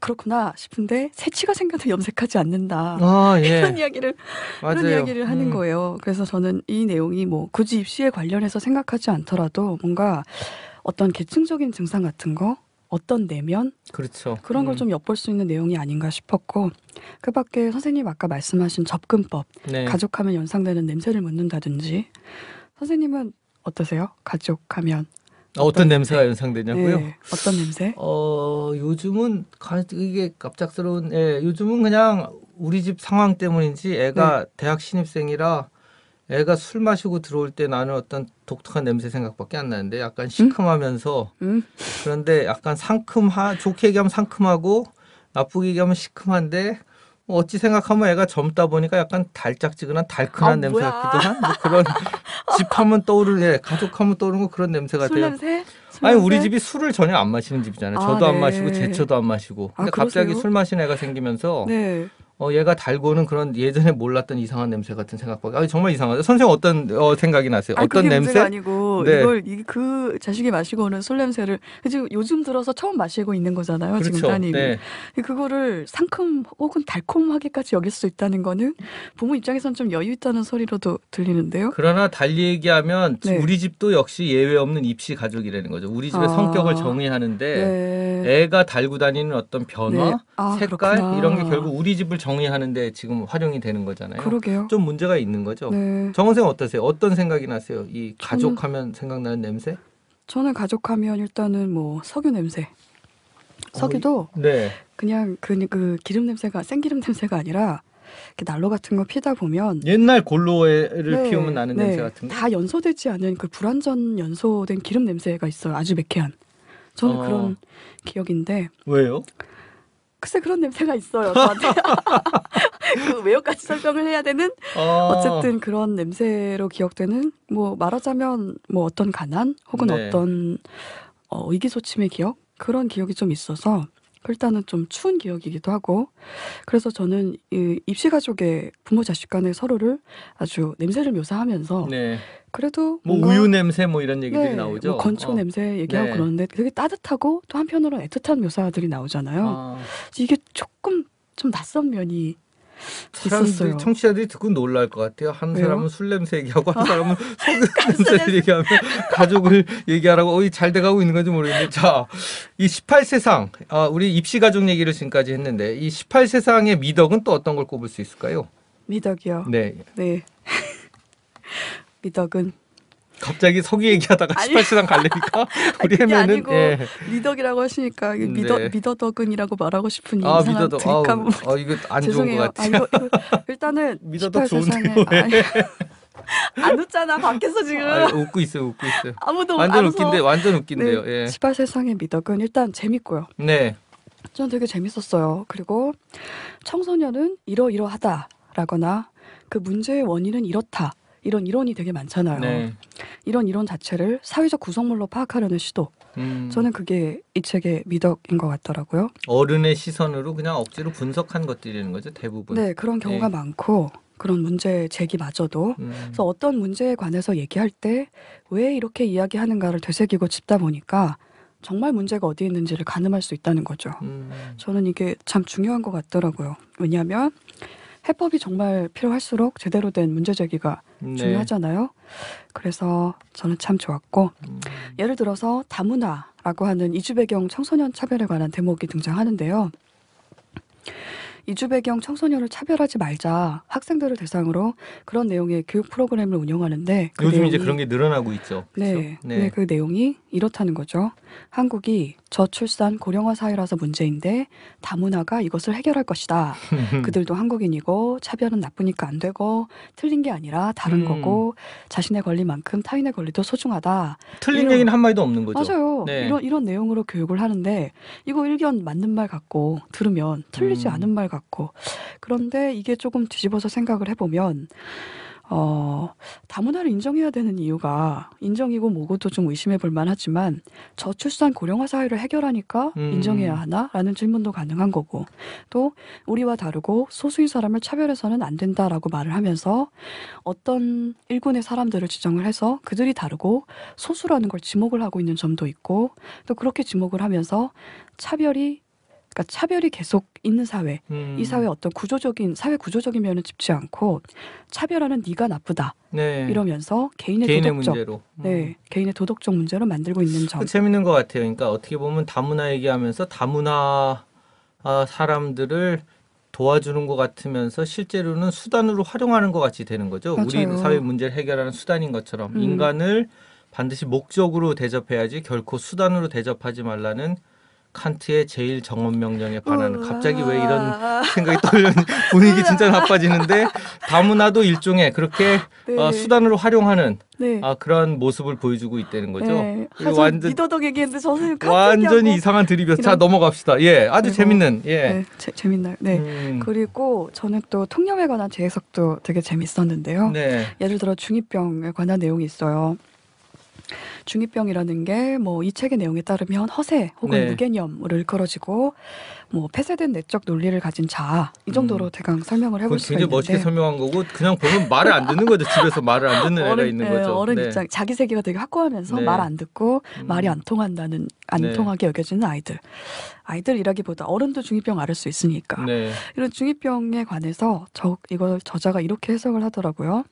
그렇구나 싶은데 새치가 생겨서 염색하지 않는다 아, 예. 이런 이야기를 맞아요. 이런 이야기를 하는 음. 거예요. 그래서 저는 이 내용이 뭐 굳이 입시에 관련해서 생각하지 않더라도 뭔가 어떤 계층적인 증상 같은 거 어떤 내면 그렇죠. 그런 음. 걸좀 엿볼 수 있는 내용이 아닌가 싶었고 그밖에 선생님 아까 말씀하신 접근법 네. 가족하면 연상되는 냄새를 묻는다든지 선생님은 어떠세요? 가족하면 어떤, 냄새가 냄 연상되냐고요? 네. 어떤 냄새? 어 요즘은 가, 이게 갑작스러운 예, 요즘은 그냥 우리 집 상황 때문인지 애가 네. 대학 신입생이라 애가 술 마시고 들어올 때 나는 어떤 독특한 냄새 생각밖에 안 나는데 약간 시큼하면서 음? 음? 그런데 약간 상큼하 좋게 얘기하면 상큼하고 나쁘게 얘기하면 시큼한데 뭐 어찌 생각하면 애가 젊다 보니까 약간 달짝지근한 달큰한 아, 냄새 뭐야. 같기도 한뭐 그런 집 하면 떠오르는 예, 가족 하면 떠오르는 그런 냄새 가아요 냄새? 아니 우리 집이 술을 전혀 안 마시는 집이잖아요. 아, 저도 네. 안 마시고 제초도 안 마시고. 근데 아, 갑자기 술마시는 애가 생기면서 네. 어, 얘가 달고는 그런 예전에 몰랐던 이상한 냄새 같은 생각밖에. 아, 정말 이상하다. 선생님 어떤 어, 생각이 나세요? 아니, 어떤 냄새? 아니고 네. 이걸 이, 그 자식이 마시고 오는 술 냄새를 지금 요즘 들어서 처음 마시고 있는 거잖아요. 그렇죠. 지금 따님 네. 그거를 상큼 혹은 달콤하게까지 여길 수 있다는 거는 부모 입장에선 좀 여유 있다는 소리로도 들리는데요. 그러나 달리 얘기하면 네. 우리 집도 역시 예외 없는 입시 가족이라는 거죠. 우리 집의 아, 성격을 정의하는데 네. 애가 달고 다니는 어떤 변화, 네. 아, 색깔 그렇구나. 이런 게 결국 우리 집을 정의하는데 지금 활용이 되는 거잖아요. 그러게요. 좀 문제가 있는 거죠. 네. 정원생 어떠세요? 어떤 생각이 나세요? 이 가족하면 생각나는 냄새? 저는 가족하면 일단은 뭐 석유 냄새. 어, 석유도 어, 네. 그냥 그, 그 기름 냄새가 생기름 냄새가 아니라 이렇게 난로 같은 거 피다 보면 옛날 골로에를 네, 피우면 나는 네. 냄새 같은 거? 다 연소되지 않은 그 불완전 연소된 기름 냄새가 있어요. 아주 매캐한. 저는 어. 그런 기억인데 왜요? 글쎄 그런 냄새가 있어요. 그외역까지 설명을 해야 되는 어. 어쨌든 그런 냄새로 기억되는 뭐 말하자면 뭐 어떤 가난 혹은 네. 어떤 어, 의기소침의 기억 그런 기억이 좀 있어서 일단은 좀 추운 기억이기도 하고 그래서 저는 이 입시 가족의 부모 자식 간의 서로를 아주 냄새를 묘사하면서 네. 그래도 뭐 우유 냄새 뭐 이런 얘기들이 네, 나오죠. 뭐 건초 어. 냄새 얘기하고 네. 그러는데 되게 따뜻하고 또 한편으로는 애틋한 묘사들이 나오잖아요. 아. 이게 조금 좀 낯선 면이 사람들이 청취자들이 듣고 놀랄 것 같아요. 한 왜요? 사람은 술 냄새 얘기하고 한 사람은 아. 소 냄새 얘기하면 가족을 얘기하라고 어이 잘 돼가고 있는 건지 모르겠는데 자이 18세상 아, 우리 입시 가족 얘기를 지금까지 했는데 이 18세상의 미덕은 또 어떤 걸 꼽을 수 있을까요? 미덕이요. 네. 네. 미덕은 갑자기 서기 얘기하다가 1 8세상 갈래니까 우리 해면은 예. 미덕이라고 하시니까 미더 네. 미더덕은이라고 말하고 싶은 아, 미더덕. 아, 아, 이거 안 좋은 것 같아요. 아, 이거, 이거 일단은 미더덕 좋은데안 네. 웃잖아 밖에서 지금. 아, 웃고 있어 웃고 있어 아무도 완전 웃긴데, 완전 웃긴데요. 네, 예. 지발 세상의 미덕은 일단 재밌고요. 네. 전 되게 재밌었어요. 그리고 청소년은 이러이러하다라거나 그 문제의 원인은 이렇다. 이런 이론이 되게 많잖아요. 네. 이런 이론 자체를 사회적 구성물로 파악하려는 시도. 음. 저는 그게 이 책의 미덕인 것 같더라고요. 어른의 시선으로 그냥 억지로 분석한 것들이라는 거죠, 대부분. 네, 그런 경우가 네. 많고 그런 문제 제기마저도 음. 그래서 어떤 문제에 관해서 얘기할 때 왜 이렇게 이야기하는가를 되새기고 짚다 보니까 정말 문제가 어디 있는지를 가늠할 수 있다는 거죠. 음. 저는 이게 참 중요한 것 같더라고요. 왜냐하면 해법이 정말 필요할수록 제대로 된 문제 제기가 네. 중요하잖아요. 그래서 저는 참 좋았고 음. 예를 들어서 다문화라고 하는 이주 배경 청소년 차별에 관한 대목이 등장하는데요. 이주 배경 청소년을 차별하지 말자 학생들을 대상으로 그런 내용의 교육 프로그램을 운영하는데 그 요즘 내용이, 이제 그런 게 늘어나고 있죠. 렇 네, 네. 네, 그 내용이 이렇다는 거죠. 한국이 저출산 고령화 사회라서 문제인데 다문화가 이것을 해결할 것이다. 그들도 한국인이고 차별은 나쁘니까 안 되고 틀린 게 아니라 다른 음. 거고 자신의 권리만큼 타인의 권리도 소중하다. 틀린 이런, 얘기는 한 마디도 없는 거죠. 맞아요. 네. 이런 이런 내용으로 교육을 하는데 이거 일견 맞는 말 같고 들으면 틀리지 음. 않은 말 같고 같고. 그런데 이게 조금 뒤집어서 생각을 해보면, 어, 다문화를 인정해야 되는 이유가 인정이고 뭐고도 좀 의심해 볼 만하지만 저출산 고령화 사회를 해결하니까 음. 인정해야 하나? 라는 질문도 가능한 거고 또 우리와 다르고 소수인 사람을 차별해서는 안 된다라고 말을 하면서 어떤 일군의 사람들을 지정을 해서 그들이 다르고 소수라는 걸 지목을 하고 있는 점도 있고 또 그렇게 지목을 하면서 차별이 그러니까 차별이 계속 있는 사회, 음. 이 사회 어떤 구조적인 사회 구조적인 면을 짚지 않고 차별하는 네가 나쁘다 네. 이러면서 개인의, 개인의 도덕적, 문제로, 음. 네 개인의 도덕적 문제로 만들고 있는 점. 그 재밌는 것 같아요. 그러니까 어떻게 보면 다문화 얘기하면서 다문화 아, 사람들을 도와주는 것 같으면서 실제로는 수단으로 활용하는 것 같이 되는 거죠. 맞아요. 우리 사회 문제를 해결하는 수단인 것처럼 음. 인간을 반드시 목적으로 대접해야지 결코 수단으로 대접하지 말라는 칸트의 제일 정원 명령에 반하는 갑자기 왜 이런 생각이 떨는 분위기 진짜 나빠지는데 다문화도 일종의 그렇게 네. 어, 수단으로 활용하는 네. 아, 그런 모습을 보여주고 있다는 거죠. 네. 완전 이더덕 얘기했는데 저는 완전히 이상한 드립이었어. 자 넘어갑시다. 예, 아주 네, 뭐, 재밌는 예 제, 네, 재밌나요? 네. 음. 그리고 저는 또 통념에 관한 재 해석도 되게 재밌었는데요. 네. 예를 들어 중이병에 관한 내용이 있어요. 중이병이라는 게 뭐 이 책의 내용에 따르면 허세 혹은 네. 무개념을 일컬어지고 뭐 폐쇄된 내적 논리를 가진 자아 이 음. 정도로 음. 대강 설명을 해볼 수 있는데 굉장히 멋있게 설명한 거고 그냥 보면 말을 안 듣는 거죠 집에서 말을 안 듣는 어른, 애가 있는 네, 거죠 어른 네. 입장 자기 세계가 되게 확고하면서 네. 말안 듣고 음. 말이 안 통한다는 안 네. 통하게 여겨지는 아이들 아이들이라기보다 어른도 중이병 앓을 수 있으니까 네. 이런 중이병에 관해서 저 이거 저자가 이렇게 해석을 하더라고요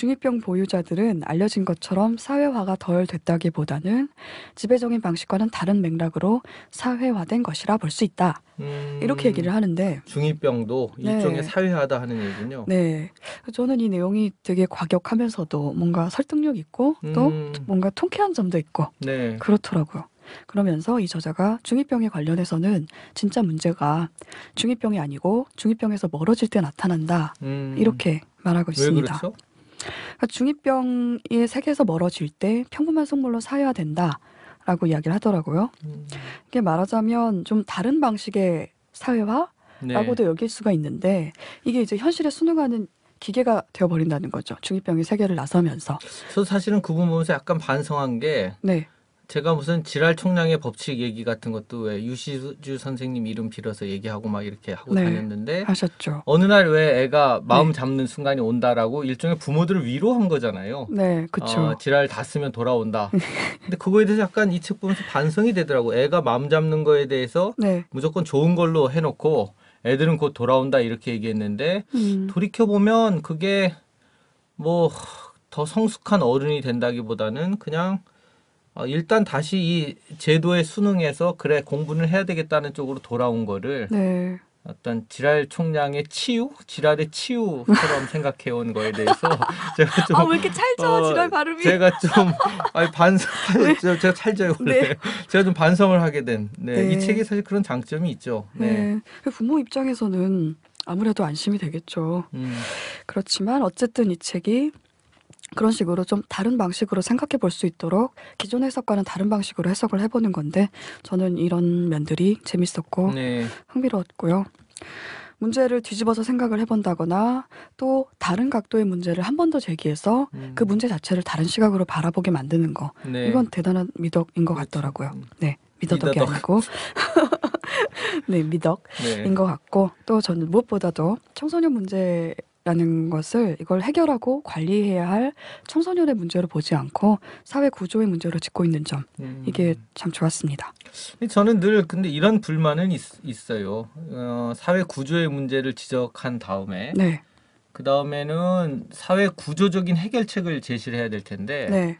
중이병 보유자들은 알려진 것처럼 사회화가 덜 됐다기보다는 지배적인 방식과는 다른 맥락으로 사회화된 것이라 볼 수 있다. 음, 이렇게 얘기를 하는데 중이병도 네. 일종의 사회화다 하는 얘기군요. 네, 저는 이 내용이 되게 과격하면서도 뭔가 설득력 있고 또 음. 뭔가 통쾌한 점도 있고 네. 그렇더라고요. 그러면서 이 저자가 중이병에 관련해서는 진짜 문제가 중이병이 아니고 중이병에서 멀어질 때 나타난다 음. 이렇게 말하고 있습니다. 왜 그렇죠? 그러니까 중이병이 세계에서 멀어질 때 평범한 속물로 사야 된다라고 이야기를 하더라고요. 음. 이게 말하자면 좀 다른 방식의 사회화? 라고도 네. 여길 수가 있는데 이게 이제 현실에 순응하는 기계가 되어버린다는 거죠. 중이병이 세계를 나서면서. 저 사실은 그 부분에서 약간 반성한 게 네. 제가 무슨 지랄 총량의 법칙 얘기 같은 것도 왜 유시주 선생님 이름 빌어서 얘기하고 막 이렇게 하고 네, 다녔는데 하셨죠. 어느 날 왜 애가 마음 네. 잡는 순간이 온다라고 일종의 부모들을 위로한 거잖아요. 네, 그렇죠. 어, 지랄 다 쓰면 돌아온다. 근데 그거에 대해서 약간 이 책 보면서 반성이 되더라고. 애가 마음 잡는 거에 대해서 네. 무조건 좋은 걸로 해놓고 애들은 곧 돌아온다 이렇게 얘기했는데 음. 돌이켜 보면 그게 뭐 더 성숙한 어른이 된다기보다는 그냥 어, 일단 다시 이제도의수능에서 그래 공부를 해야 되겠다는 쪽으로 돌아온 거를 네. 어떤 지랄 총량의 치유, 지랄의 치유처럼 생각해온 거에 대해서 제가 좀 아왜 이렇게 찰져 어, 지랄 발음이 제가 좀 아니 반성 제가 찰져요 원래 네. 제가 좀 반성을 하게 된이 네, 네. 책이 사실 그런 장점이 있죠. 네. 네. 부모 입장에서는 아무래도 안심이 되겠죠. 음. 그렇지만 어쨌든 이 책이 그런 식으로 좀 다른 방식으로 생각해 볼 수 있도록 기존 해석과는 다른 방식으로 해석을 해보는 건데 저는 이런 면들이 재밌었고 네. 흥미로웠고요. 문제를 뒤집어서 생각을 해본다거나 또 다른 각도의 문제를 한 번 더 제기해서 음. 그 문제 자체를 다른 시각으로 바라보게 만드는 거 네. 이건 대단한 미덕인 것 그렇죠. 같더라고요. 음. 네. 미더덕이 미더덕. 아니고 네 미덕인 네. 것 같고 또 저는 무엇보다도 청소년 문제 라는 것을 이걸 해결하고 관리해야 할 청소년의 문제로 보지 않고 사회 구조의 문제로 짚고 있는 점 음. 이게 참 좋았습니다. 저는 늘 근데 이런 불만은 있, 어요 어, 사회 구조의 문제를 지적한 다음에 네. 그 다음에는 사회 구조적인 해결책을 제시 해야 될 텐데 네.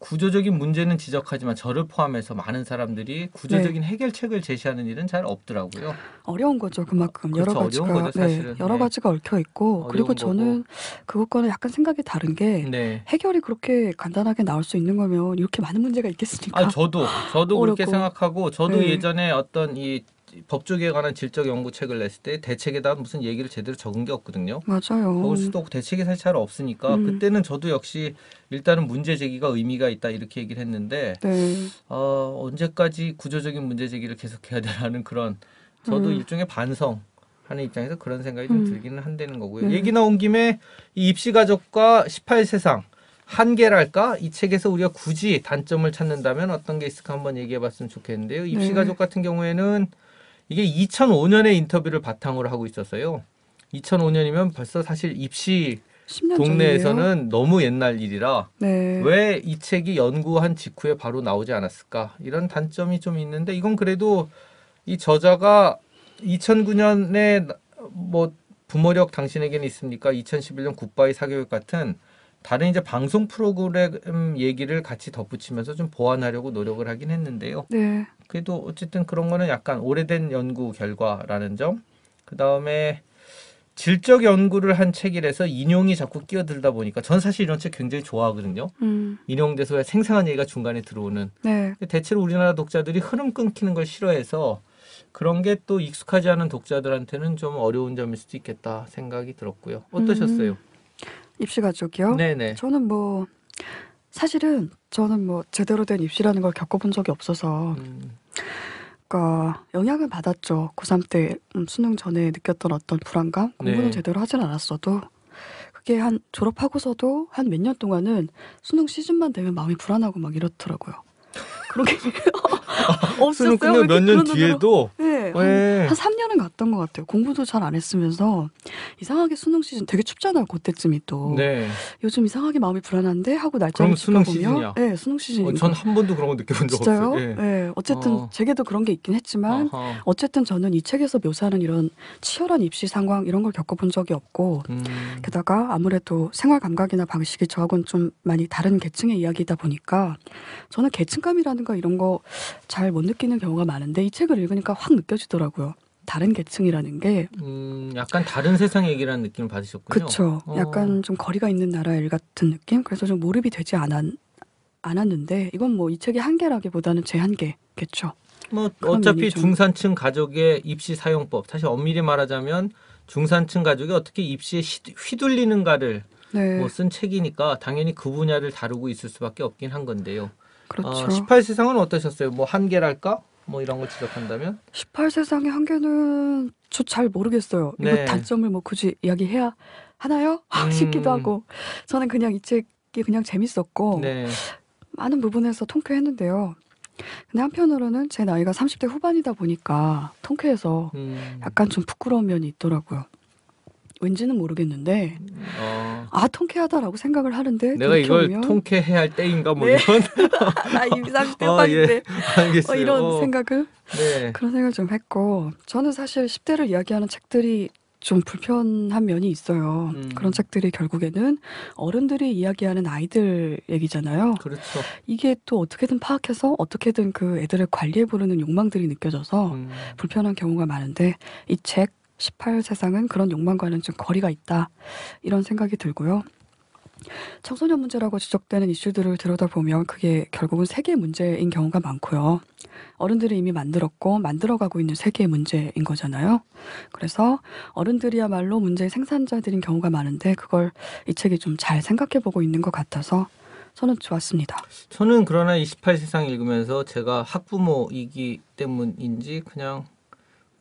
구조적인 문제는 지적하지만 저를 포함해서 많은 사람들이 구조적인 네. 해결책을 제시하는 일은 잘 없더라고요. 어려운 거죠 그만큼 그렇죠, 여러 가지가 거죠, 네, 여러 네. 가지가 얽혀 있고 그리고 저는 그것과는 약간 생각이 다른 게 네. 해결이 그렇게 간단하게 나올 수 있는 거면 이렇게 많은 문제가 있겠습니까? 아 저도 저도 그렇게 생각하고 저도 네. 예전에 어떤 이 법조계에 관한 질적 연구책을 냈을 때 대책에 대한 무슨 얘기를 제대로 적은 게 없거든요. 맞아요. 적을 수도 없고 대책이 사실 잘 없으니까 음. 그때는 저도 역시 일단은 문제 제기가 의미가 있다 이렇게 얘기를 했는데 네. 어, 언제까지 구조적인 문제 제기를 계속해야 되라는 그런 저도 음. 일종의 반성. 하는 입장에서 그런 생각이 좀 음. 들기는 한다는 거고요. 네. 얘기 나온 김에 이 입시 가족과 18세상 한계랄까? 이 책에서 우리가 굳이 단점을 찾는다면 어떤 게 있을까 한번 얘기해 봤으면 좋겠는데요. 네. 입시가족 네. 같은 경우에는 이게 2005년에 인터뷰를 바탕으로 하고 있었어요. 2005년이면 벌써 사실 입시 동네에서는 너무 옛날 일이라 네. 왜이 책이 연구한 직후에 바로 나오지 않았을까 이런 단점이 좀 있는데 이건 그래도 이 저자가 2009년에 뭐 부모력 당신에게는 있습니까 2011년 굿바이 사교육 같은 다른 이제 방송 프로그램 얘기를 같이 덧붙이면서 좀 보완하려고 노력을 하긴 했는데요. 네. 그래도 어쨌든 그런 거는 약간 오래된 연구 결과라는 점. 그 다음에 질적 연구를 한 책이라서 인용이 자꾸 끼어들다 보니까 전 사실 이런 책 굉장히 좋아하거든요. 음. 인용돼서 생생한 얘기가 중간에 들어오는. 네. 대체로 우리나라 독자들이 흐름 끊기는 걸 싫어해서 그런 게 또 익숙하지 않은 독자들한테는 좀 어려운 점일 수도 있겠다 생각이 들었고요. 어떠셨어요? 음. 입시 가족이요? 네네. 저는 뭐 사실은 저는 뭐 제대로 된 입시라는 걸 겪어본 적이 없어서 음. 그러니까 영향을 받았죠. 고3 때 음, 수능 전에 느꼈던 어떤 불안감, 네. 공부는 네. 제대로 하진 않았어도 그게 한 졸업하고서도 한 몇 년 동안은 수능 시즌만 되면 마음이 불안하고 막 이렇더라고요. 그렇게 없었어요. 수능 끝나몇년 뒤에도 네, 한, 네. 한 3년은 갔던 것 같아요. 공부도 잘 안 했으면서 이상하게 수능 시즌 되게 춥잖아요. 그때쯤이 또 네. 요즘 이상하게 마음이 불안한데 하고 날짜를 수능 시즌이야. 네, 수능 시즌. 어, 전한 번도 그런 거 느껴본 적 진짜요? 없어요. 네. 네. 어쨌든 어. 제게도 그런 게 있긴 했지만 아하. 어쨌든 저는 이 책에서 묘사하는 이런 치열한 입시 상황 이런 걸 겪어본 적이 없고 음. 게다가 아무래도 생활 감각이나 방식이 저하고는 좀 많이 다른 계층의 이야기다 보니까 저는 계층감이라는 사랑과 이런 거 잘 못 느끼는 경우가 많은데 이 책을 읽으니까 확 느껴지더라고요. 다른 계층이라는 게 음, 약간 다른 세상 얘기라는 느낌을 받으셨군요. 그렇죠. 어. 약간 좀 거리가 있는 나라 일 같은 느낌. 그래서 좀 몰입이 되지 않았, 않았는데 이건 뭐 이 책의 한계라기보다는 제 한계겠죠. 뭐 어차피 좀... 중산층 가족의 입시 사용법 사실 엄밀히 말하자면 중산층 가족이 어떻게 입시에 휘둘리는가를 네. 뭐쓴 책이니까 당연히 그 분야를 다루고 있을 수밖에 없긴 한 건데요. 그렇죠. 어, 18세상은 어떠셨어요? 뭐 한계랄까? 뭐 이런 걸 지적한다면? 18세상의 한계는 저 잘 모르겠어요. 네. 이거 단점을 뭐 굳이 이야기해야 하나요? 음. 싶기도 하고 저는 그냥 이 책이 그냥 재밌었고 네. 많은 부분에서 통쾌했는데요. 근데 한편으로는 제 나이가 30대 후반이다 보니까 통쾌해서 음. 약간 좀 부끄러운 면이 있더라고요. 왠지는 모르겠는데 어. 아 통쾌하다라고 생각을 하는데 내가 이걸 보면... 통쾌해야 할 때인가 뭐 네. 이런 나 이미 30대 후인데 어, 예. 어, 이런 어. 생각을 네. 그런 생각을 좀 했고 저는 사실 10대를 이야기하는 책들이 좀 불편한 면이 있어요. 음. 그런 책들이 결국에는 어른들이 이야기하는 아이들 얘기잖아요. 그렇죠. 이게 또 어떻게든 파악해서 어떻게든 그 애들을 관리해 보려는 욕망들이 느껴져서 음. 불편한 경우가 많은데 이책 18세상은 그런 욕망과는 좀 거리가 있다. 이런 생각이 들고요. 청소년 문제라고 지적되는 이슈들을 들여다보면 그게 결국은 세계 문제인 경우가 많고요. 어른들이 이미 만들었고 만들어가고 있는 세계의 문제인 거잖아요. 그래서 어른들이야말로 문제의 생산자들인 경우가 많은데 그걸 이 책이 좀 잘 생각해보고 있는 것 같아서 저는 좋았습니다. 저는 그러나 28세상 읽으면서 제가 학부모이기 때문인지 그냥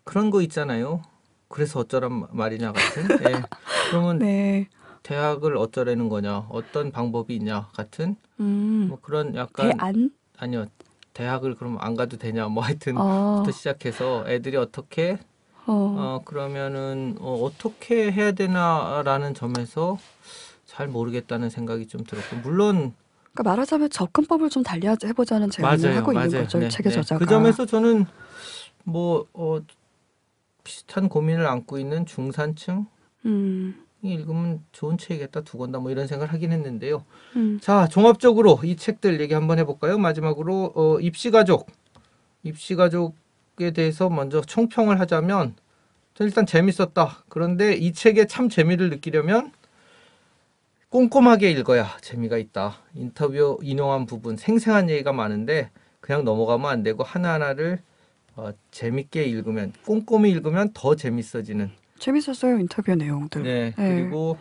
그런 거 있잖아요. 그래서 어쩌란 말이냐 같은. 예. 그러면 네. 대학을 어쩌라는 거냐, 어떤 방법이 있냐 같은 음. 뭐 그런 약간 대안? 아니요 대학을 그럼 안 가도 되냐 뭐 하여튼부터 어. 시작해서 애들이 어떻게 어, 어 그러면은 어, 어떻게 해야 되나라는 점에서 잘 모르겠다는 생각이 좀 들었고 물론 그러니까 말하자면 접근법을 좀 달리 해보자는 제안을 맞아요, 하 맞아요. 거죠 네, 책의 네. 저자가 그 점에서 저는 뭐 어, 비슷한 고민을 안고 있는 중산층 음. 읽으면 좋은 책이겠다 두 권다 뭐 이런 생각을 하긴 했는데요. 음. 자 종합적으로 이 책들 얘기 한번 해볼까요? 마지막으로 어, 입시가족 입시가족에 대해서 먼저 총평을 하자면 일단 재밌었다. 그런데 이 책에 참 재미를 느끼려면 꼼꼼하게 읽어야 재미가 있다. 인터뷰 인용한 부분 생생한 얘기가 많은데 그냥 넘어가면 안 되고 하나하나를 어, 재밌게 읽으면 꼼꼼히 읽으면 더 재밌어지는 재밌었어요 인터뷰 내용들. 네, 네. 그리고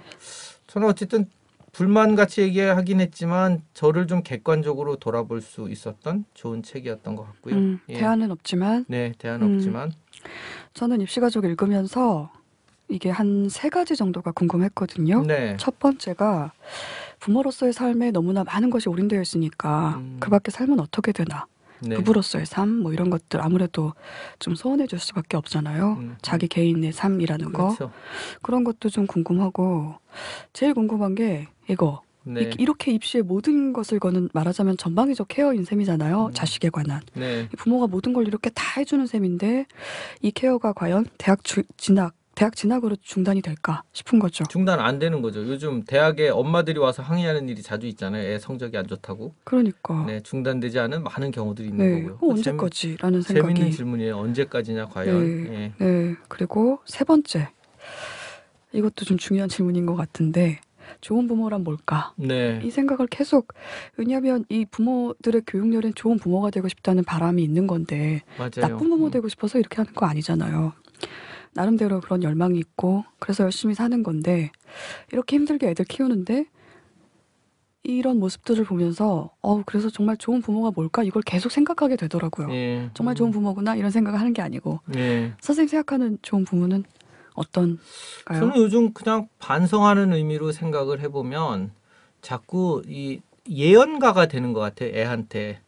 저는 어쨌든 불만 같이 얘기하긴 했지만 저를 좀 객관적으로 돌아볼 수 있었던 좋은 책이었던 것 같고요. 음, 예. 대안은 없지만. 네, 대안 음, 없지만. 저는 입시가족 읽으면서 이게 한 세 가지 정도가 궁금했거든요. 네. 첫 번째가 부모로서의 삶에 너무나 많은 것이 올인되어 있으니까 음. 그 밖에 삶은 어떻게 되나. 네. 부부로서의 삶 뭐 이런 것들 아무래도 좀 소원해 줄 수밖에 없잖아요. 음, 음. 자기 개인의 삶이라는 그렇죠. 거 그런 것도 좀 궁금하고 제일 궁금한 게 이거 네. 이렇게 입시의 모든 것을 거는 말하자면 전방위적 케어인 셈이잖아요. 음. 자식에 관한. 네. 부모가 모든 걸 이렇게 다 해주는 셈인데 이 케어가 과연 대학 주, 진학 대학 진학으로 중단이 될까 싶은 거죠. 중단 안 되는 거죠. 요즘 대학에 엄마들이 와서 항의하는 일이 자주 있잖아요. 애 성적이 안 좋다고. 그러니까. 네, 중단되지 않은 많은 경우들이 있는 네, 거고요. 언제까지라는 그 재미, 생각이. 재밌는 질문이에요. 언제까지냐 과연. 네, 네. 네. 그리고 세 번째. 이것도 좀 중요한 질문인 것 같은데 좋은 부모란 뭘까? 네. 이 생각을 계속 왜냐하면 이 부모들의 교육열은 좋은 부모가 되고 싶다는 바람이 있는 건데 맞아요. 나쁜 부모 음. 되고 싶어서 이렇게 하는 거 아니잖아요. 나름대로 그런 열망이 있고 그래서 열심히 사는 건데 이렇게 힘들게 애들 키우는데 이런 모습들을 보면서 어 그래서 정말 좋은 부모가 뭘까 이걸 계속 생각하게 되더라고요. 예. 정말 좋은 부모구나 이런 생각을 하는 게 아니고 예. 선생님 생각하는 좋은 부모는 어떤가요? 저는 요즘 그냥 반성하는 의미로 생각을 해보면 자꾸 이 예언가가 되는 것 같아 애한테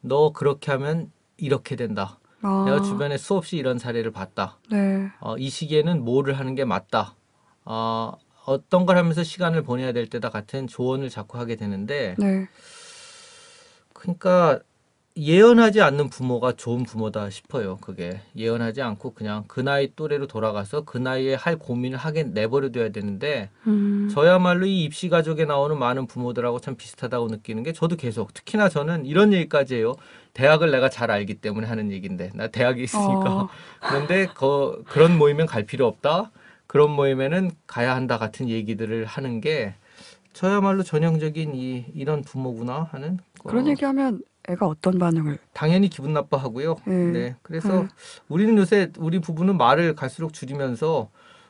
너 그렇게 하면 이렇게 된다. 아. 내가 주변에 수없이 이런 사례를 봤다. 네. 어, 이 시기에는 뭐를 하는 게 맞다. 어, 어떤 걸 하면서 시간을 보내야 될 때다 같은 조언을 자꾸 하게 되는데 네. 그러니까 예언하지 않는 부모가 좋은 부모다 싶어요. 그게 예언하지 않고 그냥 그 나이 또래로 돌아가서 그 나이에 할 고민을 하게 내버려둬야 되는데 음. 저야말로 이 입시 가족에 나오는 많은 부모들하고 참 비슷하다고 느끼는 게 저도 계속 특히나 저는 이런 얘기까지 해요. 대학을 내가 잘 알기 때문에 하는 얘기인데 나 대학이 있으니까 어. 그런데 그, 그런 모임엔 갈 필요 없다. 그런 모임에는 가야 한다 같은 얘기들을 하는 게 저야말로 전형적인 이 이런 부모구나 하는 그런 어. 얘기하면 애가 어떤 반응을? 당연히 기분 나빠하고요. 음. 네. 그래서 음. 우리는 요새 우리 부부는 말을 갈수록 줄이면서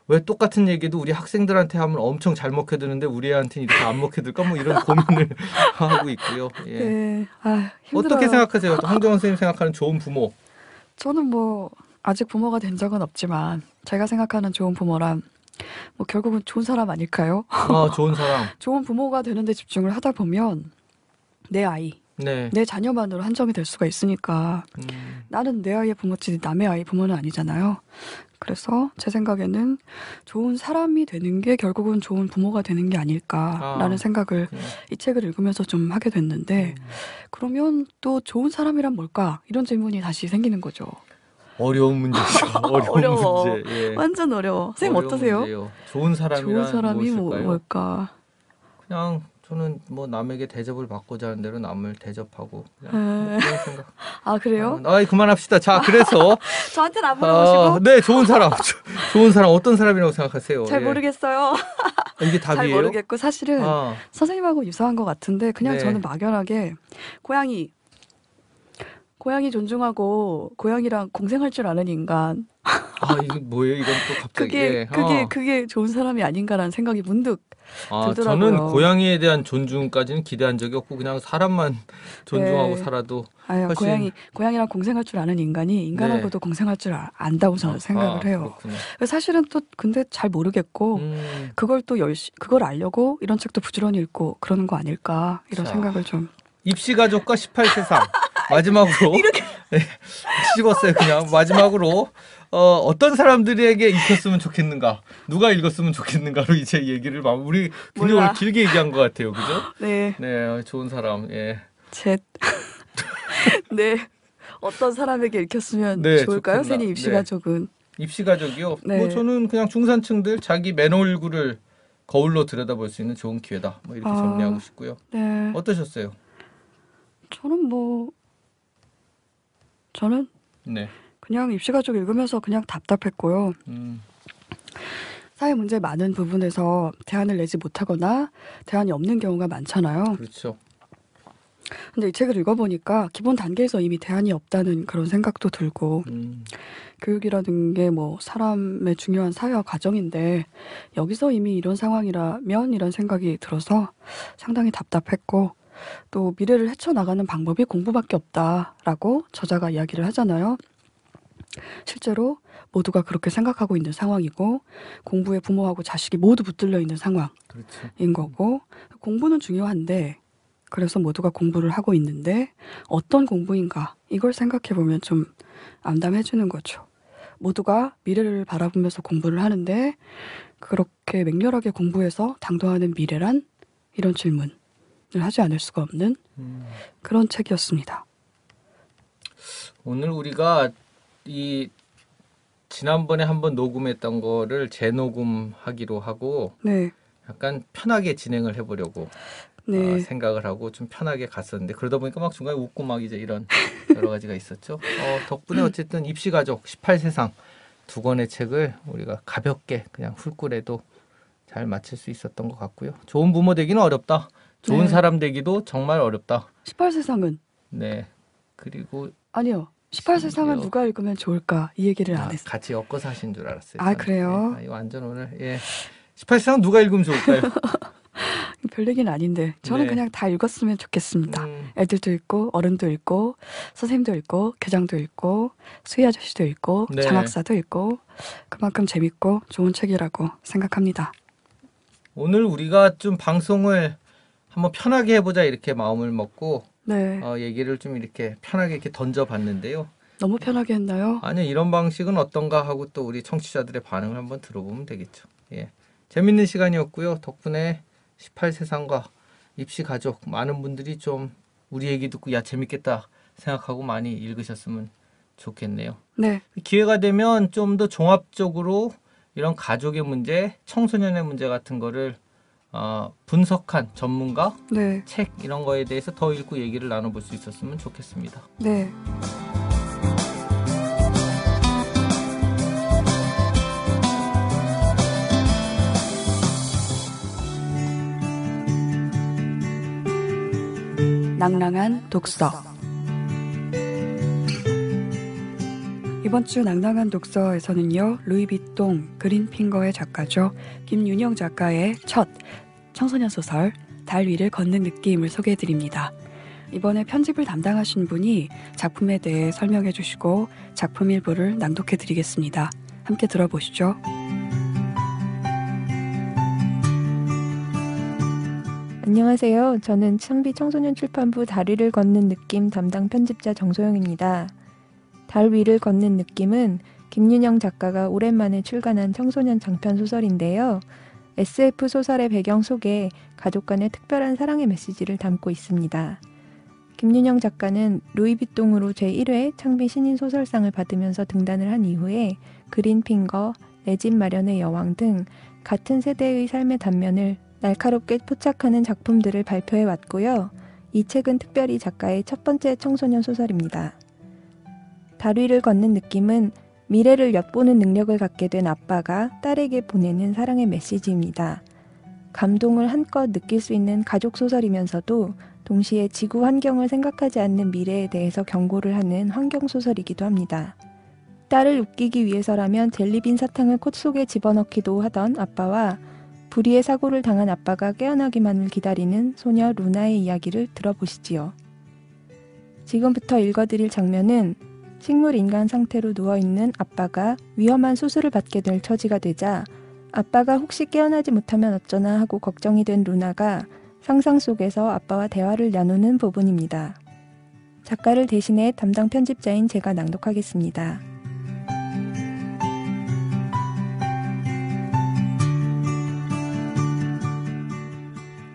왜 똑같은 얘기도 우리 학생들한테 하면 엄청 잘 먹혀드는데 우리 애한테는 이렇게 안 먹혀들까 뭐 이런 고민을 하고 있고요. 예. 네. 아, 어떻게 생각하세요? 황정원 선생님 생각하는 좋은 부모? 저는 뭐 아직 부모가 된 적은 없지만 제가 생각하는 좋은 부모란 뭐 결국은 좋은 사람 아닐까요? 아, 좋은 사람. 좋은 부모가 되는데 집중을 하다 보면 내 아이, 네. 내 자녀만으로 한정이 될 수가 있으니까 음. 나는 내 아이의 부모지 남의 아이 부모는 아니잖아요. 그래서 제 생각에는 좋은 사람이 되는 게 결국은 좋은 부모가 되는 게 아닐까라는 아, 생각을 네. 이 책을 읽으면서 좀 하게 됐는데 음. 그러면 또 좋은 사람이란 뭘까 이런 질문이 다시 생기는 거죠. 어려운 문제죠. 어려운 어려워. 문제. 예. 완전 어려워. 선생님 어떠세요? 문제예요. 좋은 사람이란 좋은 사람이 뭐, 뭘까? 그냥 저는 뭐 남에게 대접을 받고자 하는 대로 남을 대접하고 아... 뭐 그런 생각. 아 그래요? 아 그만합시다. 자 그래서 저한테 안 물어보시고. 아, 네 좋은 사람, 좋은 사람 어떤 사람이라고 생각하세요? 잘 예. 모르겠어요. 이게 답이에요? 잘 모르겠고 사실은 아. 선생님하고 유사한 것 같은데 그냥 네. 저는 막연하게 고양이, 고양이 존중하고 고양이랑 공생할 줄 아는 인간. 아 이게 뭐예요? 이건 또 갑자기 그게 예. 그게 어. 그게 좋은 사람이 아닌가라는 생각이 문득 들더라고요. 아, 저는 고양이에 대한 존중까지는 기대한 적이 없고 그냥 사람만 네. 존중하고 네. 살아도 아유, 훨씬... 고양이 고양이랑 공생할 줄 아는 인간이 인간하고도 네. 공생할 줄 안다고 저는 아, 생각을 해요. 그렇구나. 사실은 또 근데 잘 모르겠고 음. 그걸 또 열시 그걸 알려고 이런 책도 부지런히 읽고 그러는 거 아닐까 이런 자. 생각을 좀 입시가족과 18세상 마지막으로 이렇게 네. 씹었어요 그냥 마지막으로 어, 어떤 사람들에게 읽혔으면 좋겠는가 누가 읽었으면 좋겠는가로 이제 얘기를 마무리 굉장 오늘 길게 얘기한 것 같아요 그죠? 네. 네 좋은 사람 예. 제... 네 어떤 사람에게 읽혔으면 네, 좋을까요? 선생님 입시가족은 네. 입시가족이요? 네. 뭐 저는 그냥 중산층들 자기 매너일구를 거울로 들여다볼 수 있는 좋은 기회다 뭐 이렇게 아... 정리하고 싶고요. 네. 어떠셨어요? 저는 뭐 저는 네. 그냥 입시 가족 읽으면서 그냥 답답했고요. 음. 사회 문제 많은 부분에서 대안을 내지 못하거나 대안이 없는 경우가 많잖아요. 그렇죠. 근데 이 책을 읽어보니까 기본 단계에서 이미 대안이 없다는 그런 생각도 들고 음. 교육이라는 게뭐 사람의 중요한 사회화 과정인데 여기서 이미 이런 상황이라면 이런 생각이 들어서 상당히 답답했고 또 미래를 헤쳐나가는 방법이 공부밖에 없다라고 저자가 이야기를 하잖아요. 실제로 모두가 그렇게 생각하고 있는 상황이고 공부에 부모하고 자식이 모두 붙들려 있는 상황인 그렇죠. 거고 공부는 중요한데 그래서 모두가 공부를 하고 있는데 어떤 공부인가 이걸 생각해 보면 좀 암담해 주는 거죠. 모두가 미래를 바라보면서 공부를 하는데 그렇게 맹렬하게 공부해서 당도하는 미래란 이런 질문. 말씀을 하지 않을 수가 없는 음. 그런 책이었습니다. 오늘 우리가 이 지난번에 한번 녹음했던 거를 재녹음하기로 하고 네. 약간 편하게 진행을 해보려고 네. 어, 생각을 하고 좀 편하게 갔었는데 그러다 보니까 막 중간에 웃고 막 이제 이런 여러 가지가 있었죠. 어, 덕분에 어쨌든 입시 가족 18세상 두 권의 책을 우리가 가볍게 그냥 훌꿀해도 잘 마칠 수 있었던 것 같고요. 좋은 부모 되기는 어렵다. 좋은 네. 사람 되기도 정말 어렵다. 18세상은? 네. 그리고 아니요. 18세상은 누가 읽으면 좋을까? 이 얘기를 아, 안 했어요. 같이 엮어서 신줄 알았어요. 아, 그래요? 네. 아, 완전 오늘 예. 18세상 누가 읽으면 좋을까요? 별 얘기는 아닌데 저는 네. 그냥 다 읽었으면 좋겠습니다. 음. 애들도 읽고 어른도 읽고 선생님도 읽고 교장도 읽고 수희 아저씨도 읽고 네. 장학사도 읽고 그만큼 재밌고 좋은 책이라고 생각합니다. 오늘 우리가 좀 방송을 한번 편하게 해보자 이렇게 마음을 먹고 네. 어, 얘기를 좀 이렇게 편하게 이렇게 던져봤는데요. 너무 편하게 했나요? 아니요 이런 방식은 어떤가 하고 또 우리 청취자들의 반응을 한번 들어보면 되겠죠. 예. 재밌는 시간이었고요. 덕분에 18세상과 입시 가족 많은 분들이 좀 우리 얘기 듣고 야 재밌겠다 생각하고 많이 읽으셨으면 좋겠네요. 네. 기회가 되면 좀 더 종합적으로 이런 가족의 문제, 청소년의 문제 같은 거를 어, 분석한 전문가, 네. 책 이런 거에 대해서 더 읽고 얘기를 나눠볼 수 있었으면 좋겠습니다. 네. 낭랑한 독서 이번 주 낭랑한 독서에서는요 루이비통 그린핑거의 작가죠 김윤영 작가의 첫 청소년 소설 달 위를 걷는 느낌을 소개해드립니다. 이번에 편집을 담당하신 분이 작품에 대해 설명해 주시고 작품 일부를 낭독해 드리겠습니다. 함께 들어보시죠. 안녕하세요. 저는 참비 청소년 출판부 다리를 걷는 느낌 담당 편집자 정소영입니다. 달 위를 걷는 느낌은 김윤영 작가가 오랜만에 출간한 청소년 장편 소설인데요. SF 소설의 배경 속에 가족 간의 특별한 사랑의 메시지를 담고 있습니다. 김윤영 작가는 루이비통으로 제1회 창비 신인 소설상을 받으면서 등단을 한 이후에 그린핑거, 내 집 마련의 여왕 등 같은 세대의 삶의 단면을 날카롭게 포착하는 작품들을 발표해 왔고요. 이 책은 특별히 작가의 첫 번째 청소년 소설입니다. 다리를 걷는 느낌은 미래를 엿보는 능력을 갖게 된 아빠가 딸에게 보내는 사랑의 메시지입니다. 감동을 한껏 느낄 수 있는 가족 소설이면서도 동시에 지구 환경을 생각하지 않는 미래에 대해서 경고를 하는 환경 소설이기도 합니다. 딸을 웃기기 위해서라면 젤리빈 사탕을 콧 속에 집어넣기도 하던 아빠와 불의의 사고를 당한 아빠가 깨어나기만을 기다리는 소녀 루나의 이야기를 들어보시지요. 지금부터 읽어드릴 장면은 식물 인간 상태로 누워있는 아빠가 위험한 수술을 받게 될 처지가 되자 아빠가 혹시 깨어나지 못하면 어쩌나 하고 걱정이 된 루나가 상상 속에서 아빠와 대화를 나누는 부분입니다. 작가를 대신해 담당 편집자인 제가 낭독하겠습니다.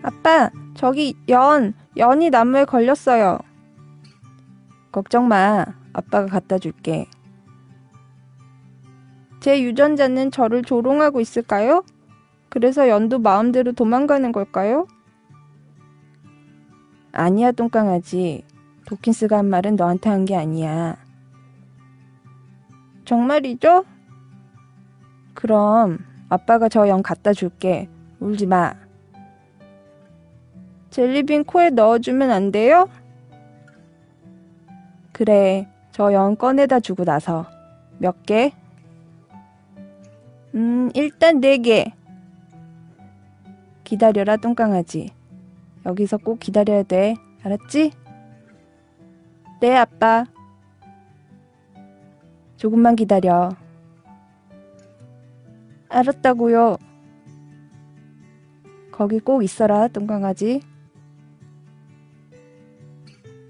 아빠, 저기 연, 연이 나무에 걸렸어요. 걱정 마. 아빠가 갖다 줄게. 제 유전자는 저를 조롱하고 있을까요? 그래서 연두 마음대로 도망가는 걸까요? 아니야, 똥강아지. 도킨스가 한 말은 너한테 한 게 아니야. 정말이죠? 그럼 아빠가 저 연 갖다 줄게. 울지 마. 젤리빈 코에 넣어주면 안 돼요? 그래, 저 영 꺼내다 주고 나서. 몇 개? 음, 일단 네 개. 기다려라, 똥강아지. 여기서 꼭 기다려야 돼. 알았지? 네, 아빠. 조금만 기다려. 알았다고요. 거기 꼭 있어라, 똥강아지.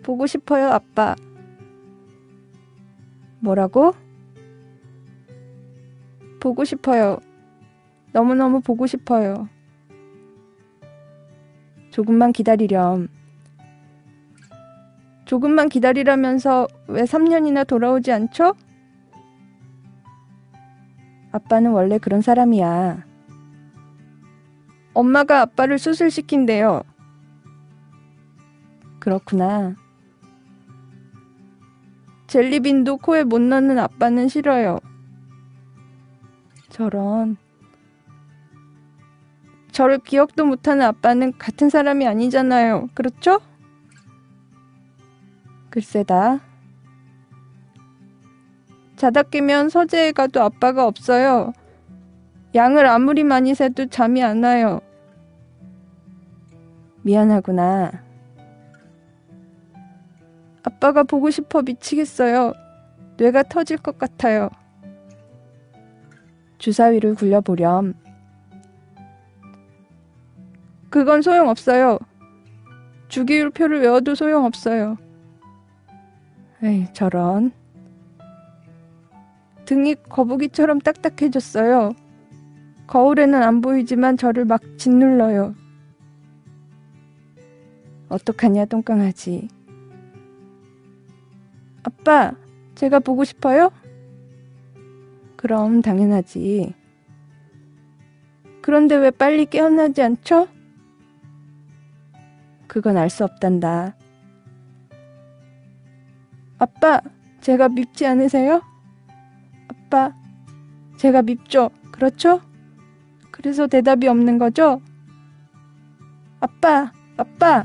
보고 싶어요, 아빠. 뭐라고? 보고 싶어요. 너무너무 보고 싶어요. 조금만 기다리렴. 조금만 기다리라면서 왜 3년이나 돌아오지 않죠? 아빠는 원래 그런 사람이야. 엄마가 아빠를 수술시킨대요. 그렇구나. 젤리빈도 코에 못 넣는 아빠는 싫어요. 저런. 저를 기억도 못하는 아빠는 같은 사람이 아니잖아요. 그렇죠? 글쎄다. 자다 깨면 서재에 가도 아빠가 없어요. 양을 아무리 많이 세도 잠이 안 와요. 미안하구나. 아빠가 보고 싶어 미치겠어요. 뇌가 터질 것 같아요. 주사위를 굴려보렴. 그건 소용없어요. 주기율표를 외워도 소용없어요. 에이, 저런. 등이 거북이처럼 딱딱해졌어요. 거울에는 안 보이지만 저를 막 짓눌러요. 어떡하냐, 똥강아지. 아빠, 제가 보고 싶어요? 그럼 당연하지. 그런데 왜 빨리 깨어나지 않죠? 그건 알 수 없단다. 아빠, 제가 밉지 않으세요? 아빠, 제가 밉죠. 그렇죠? 그래서 대답이 없는 거죠? 아빠, 아빠!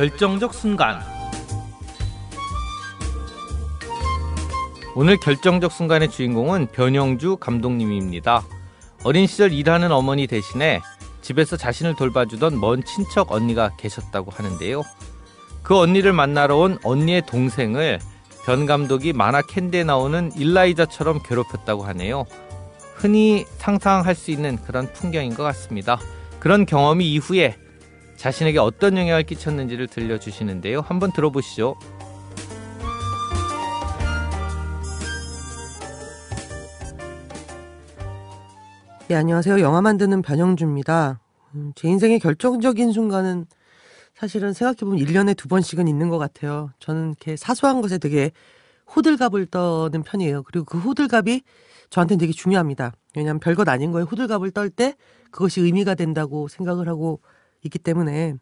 결정적 순간 오늘 결정적 순간의 주인공은 변영주 감독님입니다. 어린 시절 일하는 어머니 대신에 집에서 자신을 돌봐주던 먼 친척 언니가 계셨다고 하는데요. 그 언니를 만나러 온 언니의 동생을 변 감독이 만화 캔디에 나오는 일라이자처럼 괴롭혔다고 하네요. 흔히 상상할 수 있는 그런 풍경인 것 같습니다. 그런 경험이 이후에 자신에게 어떤 영향을 끼쳤는지를 들려주시는데요. 한번 들어보시죠. 네, 안녕하세요. 영화 만드는 변영주입니다. 음, 제 인생의 결정적인 순간은 사실은 생각해보면 1년에 두 번씩은 있는 것 같아요. 저는 이렇게 사소한 것에 되게 호들갑을 떠는 편이에요. 그리고 그 호들갑이 저한테는 되게 중요합니다. 왜냐하면 별것 아닌 거에 호들갑을 떨 때 그것이 의미가 된다고 생각을 하고 있기 때문에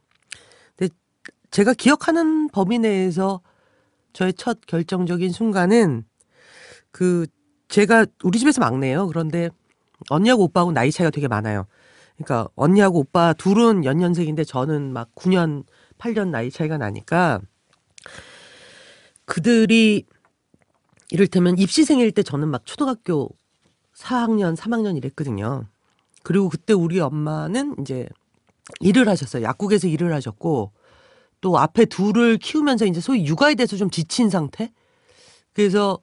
근데 제가 기억하는 범위 내에서 저의 첫 결정적인 순간은 그 제가 우리 집에서 막내예요. 그런데 언니하고 오빠하고 나이 차이가 되게 많아요. 그러니까 언니하고 오빠 둘은 연년생인데 저는 막 9년, 8년 나이 차이가 나니까 그들이 이를테면 입시생일 때 저는 막 초등학교 4학년, 3학년 이랬거든요. 그리고 그때 우리 엄마는 이제 일을 하셨어요. 약국에서 일을 하셨고 또 앞에 둘을 키우면서 이제 소위 육아에 대해서 좀 지친 상태. 그래서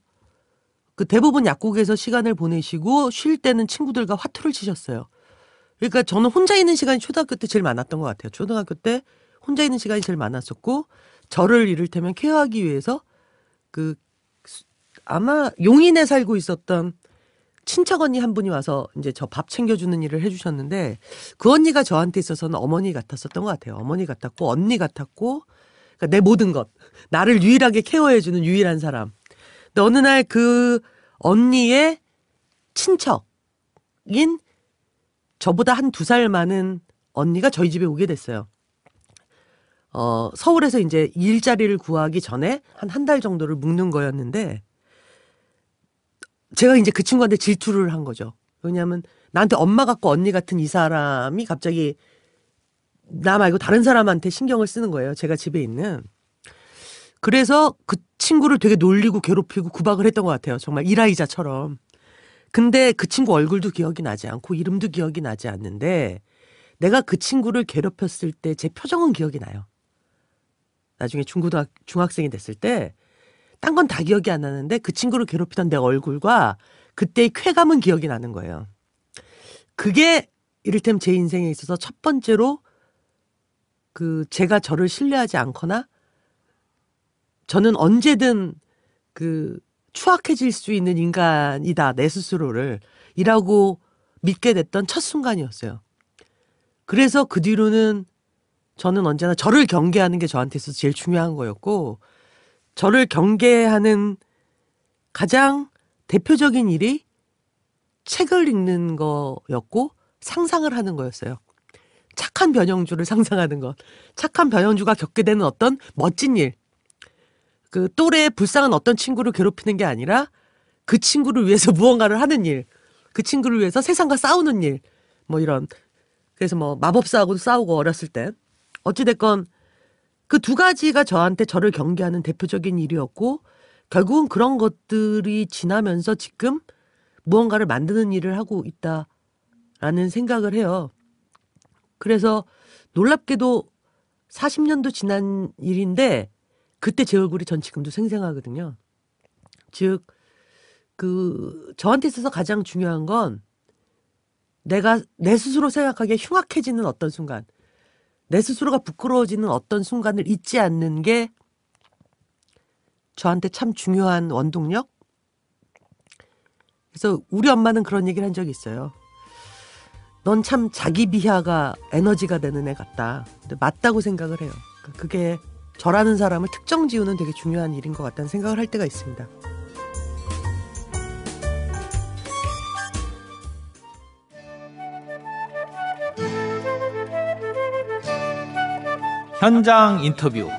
그 대부분 약국에서 시간을 보내시고 쉴 때는 친구들과 화투를 치셨어요. 그러니까 저는 혼자 있는 시간이 초등학교 때 제일 많았던 것 같아요. 초등학교 때 혼자 있는 시간이 제일 많았었고 저를 이를테면 케어하기 위해서 그 아마 용인에 살고 있었던 친척 언니 한 분이 와서 이제 저 밥 챙겨주는 일을 해주셨는데 그 언니가 저한테 있어서는 어머니 같았었던 것 같아요. 어머니 같았고 언니 같았고 그러니까 내 모든 것 나를 유일하게 케어해주는 유일한 사람. 근데 어느 날 그 언니의 친척인 저보다 한 두 살 많은 언니가 저희 집에 오게 됐어요. 어, 서울에서 이제 일자리를 구하기 전에 한 한 달 정도를 묵는 거였는데 제가 이제 그 친구한테 질투를 한 거죠. 왜냐하면 나한테 엄마 같고 언니 같은 이 사람이 갑자기 나 말고 다른 사람한테 신경을 쓰는 거예요. 제가 집에 있는. 그래서 그 친구를 되게 놀리고 괴롭히고 구박을 했던 것 같아요. 정말 이라이자처럼. 근데 그 친구 얼굴도 기억이 나지 않고 이름도 기억이 나지 않는데 내가 그 친구를 괴롭혔을 때 제 표정은 기억이 나요. 나중에 중고등학 중학생이 됐을 때 딴건다 기억이 안 나는데 그 친구를 괴롭히던 내 얼굴과 그때의 쾌감은 기억이 나는 거예요. 그게 이를테면 제 인생에 있어서 첫 번째로 그 제가 저를 신뢰하지 않거나 저는 언제든 그 추악해질 수 있는 인간이다 내 스스로를 이라고 믿게 됐던 첫 순간이었어요. 그래서 그 뒤로는 저는 언제나 저를 경계하는 게 저한테 있어서 제일 중요한 거였고 저를 경계하는 가장 대표적인 일이 책을 읽는 거였고 상상을 하는 거였어요. 착한 변형주를 상상하는 것. 착한 변형주가 겪게 되는 어떤 멋진 일. 그 또래의 불쌍한 어떤 친구를 괴롭히는 게 아니라 그 친구를 위해서 무언가를 하는 일. 그 친구를 위해서 세상과 싸우는 일. 뭐 이런. 그래서 뭐 마법사하고도 싸우고 어렸을 때. 어찌됐건 그두 가지가 저한테 저를 경계하는 대표적인 일이었고 결국은 그런 것들이 지나면서 지금 무언가를 만드는 일을 하고 있다라는 생각을 해요. 그래서 놀랍게도 40년도 지난 일인데 그때 제 얼굴이 전 지금도 생생하거든요. 즉, 그, 저한테 있어서 가장 중요한 건 내가 내 스스로 생각하기에 흉악해지는 어떤 순간. 내 스스로가 부끄러워지는 어떤 순간을 잊지 않는 게 저한테 참 중요한 원동력? 그래서 우리 엄마는 그런 얘기를 한 적이 있어요. 넌 참 자기 비하가 에너지가 되는 애 같다. 맞다고 생각을 해요. 그러니까 그게 저라는 사람을 특정 지우는 되게 중요한 일인 것 같다는 생각을 할 때가 있습니다. 현장 인터뷰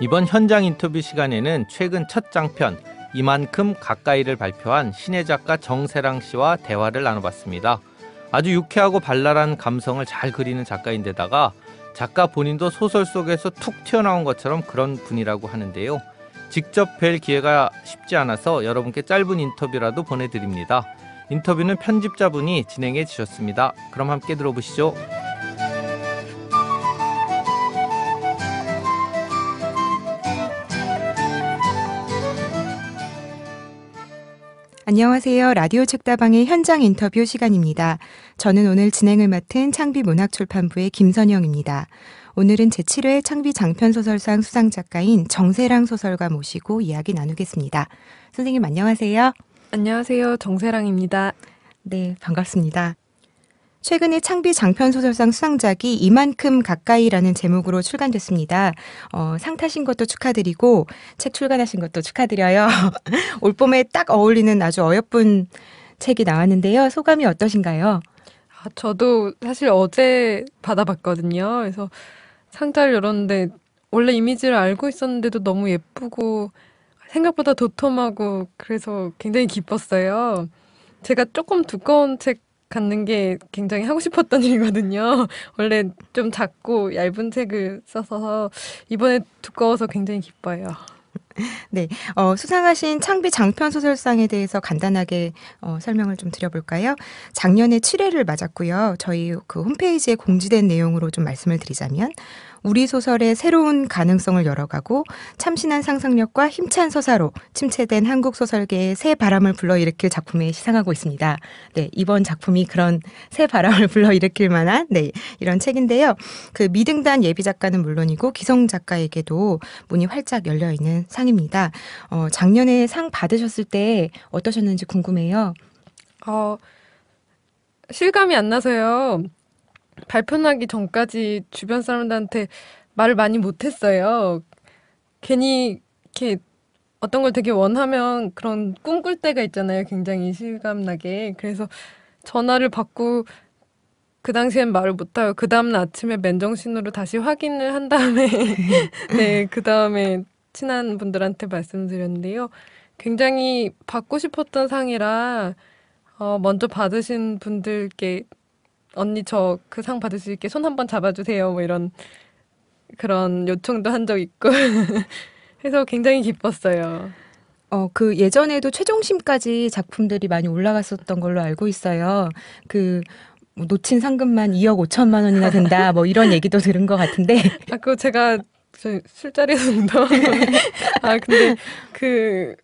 이번 현장 인터뷰 시간에는 최근 첫 장편 이만큼 가까이를 발표한 신혜 작가 정세랑 씨와 대화를 나눠봤습니다. 아주 유쾌하고 발랄한 감성을 잘 그리는 작가인데다가 작가 본인도 소설 속에서 툭 튀어나온 것처럼 그런 분이라고 하는데요. 직접 뵐 기회가 쉽지 않아서 여러분께 짧은 인터뷰라도 보내드립니다. 인터뷰는 편집자분이 진행해 주셨습니다. 그럼 함께 들어보시죠. 안녕하세요. 라디오 책다방의 현장 인터뷰 시간입니다. 저는 오늘 진행을 맡은 창비문학출판부의 김선영입니다. 오늘은 제7회 창비 장편소설상 수상작가인 정세랑 소설가 모시고 이야기 나누겠습니다. 선생님 안녕하세요. 안녕하세요. 정세랑입니다. 네, 반갑습니다. 최근에 창비 장편소설상 수상작이 이만큼 가까이라는 제목으로 출간됐습니다. 어, 상 타신 것도 축하드리고 책 출간하신 것도 축하드려요. 올 봄에 딱 어울리는 아주 어여쁜 책이 나왔는데요. 소감이 어떠신가요? 아, 저도 사실 어제 받아봤거든요. 그래서 상자를 열었는데 원래 이미지를 알고 있었는데도 너무 예쁘고 생각보다 도톰하고 그래서 굉장히 기뻤어요. 제가 조금 두꺼운 책 갖는 게 굉장히 하고 싶었던 일이거든요. 원래 좀 작고 얇은 책을 써서 이번에 두꺼워서 굉장히 기뻐요. 네, 어, 수상하신 창비 장편 소설상에 대해서 간단하게 어, 설명을 좀 드려볼까요? 작년에 7회를 맞았고요. 저희 그 홈페이지에 공지된 내용으로 좀 말씀을 드리자면 우리 소설의 새로운 가능성을 열어가고 참신한 상상력과 힘찬 서사로 침체된 한국 소설계의 새 바람을 불러일으킬 작품에 시상하고 있습니다. 네, 이번 작품이 그런 새 바람을 불러일으킬 만한 네, 이런 책인데요. 그 미등단 예비 작가는 물론이고 기성 작가에게도 문이 활짝 열려 있는 상입니다. 어, 작년에 상 받으셨을 때 어떠셨는지 궁금해요. 어, 실감이 안 나서요. 발표 나기 전까지 주변 사람들한테 말을 많이 못했어요. 괜히 이렇게 어떤 걸 되게 원하면 그런 꿈꿀 때가 있잖아요. 굉장히 실감나게. 그래서 전화를 받고 그 당시엔 말을 못하고 그 다음날 아침에 맨정신으로 다시 확인을 한 다음에 네, 그 다음에 친한 분들한테 말씀드렸는데요. 굉장히 받고 싶었던 상이라 어, 먼저 받으신 분들께 언니 저 그 상 받을 수 있게 손 한 번 잡아주세요. 뭐 이런 그런 요청도 한 적 있고 해서 굉장히 기뻤어요. 어, 그 예전에도 최종심까지 작품들이 많이 올라갔었던 걸로 알고 있어요. 그 놓친 상금만 2억 5천만 원이나 된다. 뭐 이런 얘기도 들은 것 같은데. 아, 그 제가 술자리에서 운동 아, 근데 그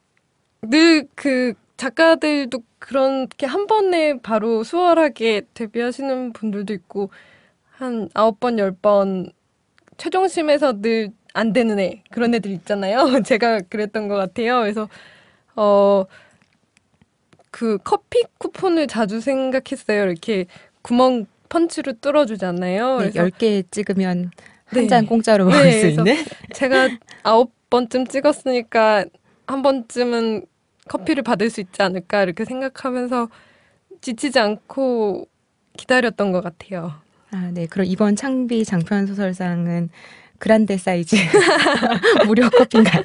늘그 그 작가들도 그렇게 한 번에 바로 수월하게 데뷔하시는 분들도 있고 한 아홉 번, 열 번 최종심에서 늘 안 되는 애 그런 애들 있잖아요. 제가 그랬던 것 같아요. 그래서 어 그 커피 쿠폰을 자주 생각했어요. 이렇게 구멍 펀치로 뚫어주잖아요. 네, 10개 찍으면 한잔 네. 공짜로 네, 먹을 네, 수 있는? 제가 아홉 번쯤 찍었으니까 한 번쯤은 커피를 받을 수 있지 않을까 이렇게 생각하면서 지치지 않고 기다렸던 것 같아요. 아, 네. 그럼 이번 창비 장편 소설상은 그란데 사이즈 무료 커피인가요?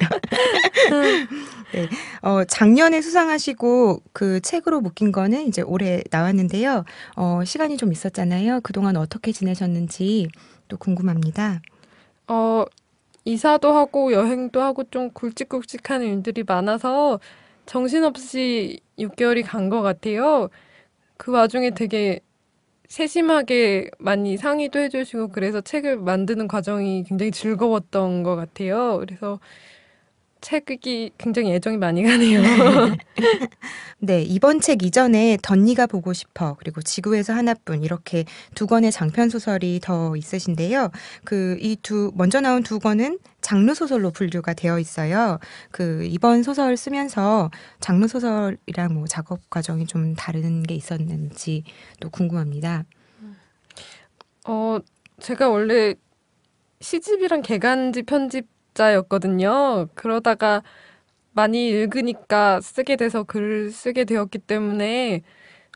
네. 어, 작년에 수상하시고 그 책으로 묶인 거는 이제 올해 나왔는데요. 어, 시간이 좀 있었잖아요. 그동안 어떻게 지내셨는지 또 궁금합니다. 어, 이사도 하고 여행도 하고 좀 굵직굵직한 일들이 많아서 정신없이 6개월이 간 것 같아요. 그 와중에 되게 세심하게 많이 상의도 해주시고 그래서 책을 만드는 과정이 굉장히 즐거웠던 것 같아요. 그래서 책이 굉장히 애정이 많이 가네요. 네, 이번 책 이전에 덧니가 보고 싶어 그리고 지구에서 하나뿐 이렇게 두 권의 장편 소설이 더 있으신데요. 그 이 두 먼저 나온 두 권은 장르 소설로 분류가 되어 있어요. 그 이번 소설 쓰면서 장르 소설이랑 뭐 작업 과정이 좀 다른 게 있었는지 또 궁금합니다. 어, 제가 원래 시집이랑 개간지 편집 자였거든요. 그러다가 많이 읽으니까 쓰게 돼서 글을 쓰게 되었기 때문에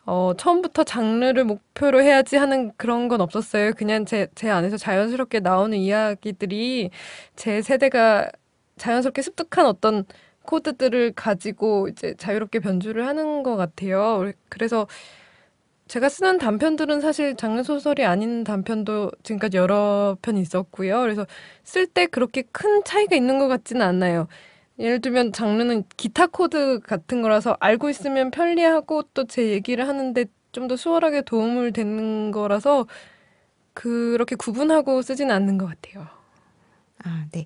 어, 처음부터 장르를 목표로 해야지 하는 그런 건 없었어요. 그냥 제, 제 안에서 자연스럽게 나오는 이야기들이 제 세대가 자연스럽게 습득한 어떤 코드들을 가지고 이제 자유롭게 변주를 하는 것 같아요. 그래서 제가 쓰는 단편들은 사실 장르 소설이 아닌 단편도 지금까지 여러 편 있었고요. 그래서 쓸 때 그렇게 큰 차이가 있는 것 같지는 않아요. 예를 들면 장르는 기타 코드 같은 거라서 알고 있으면 편리하고 또 제 얘기를 하는데 좀 더 수월하게 도움을 되는 거라서 그렇게 구분하고 쓰진 않는 것 같아요. 아, 네.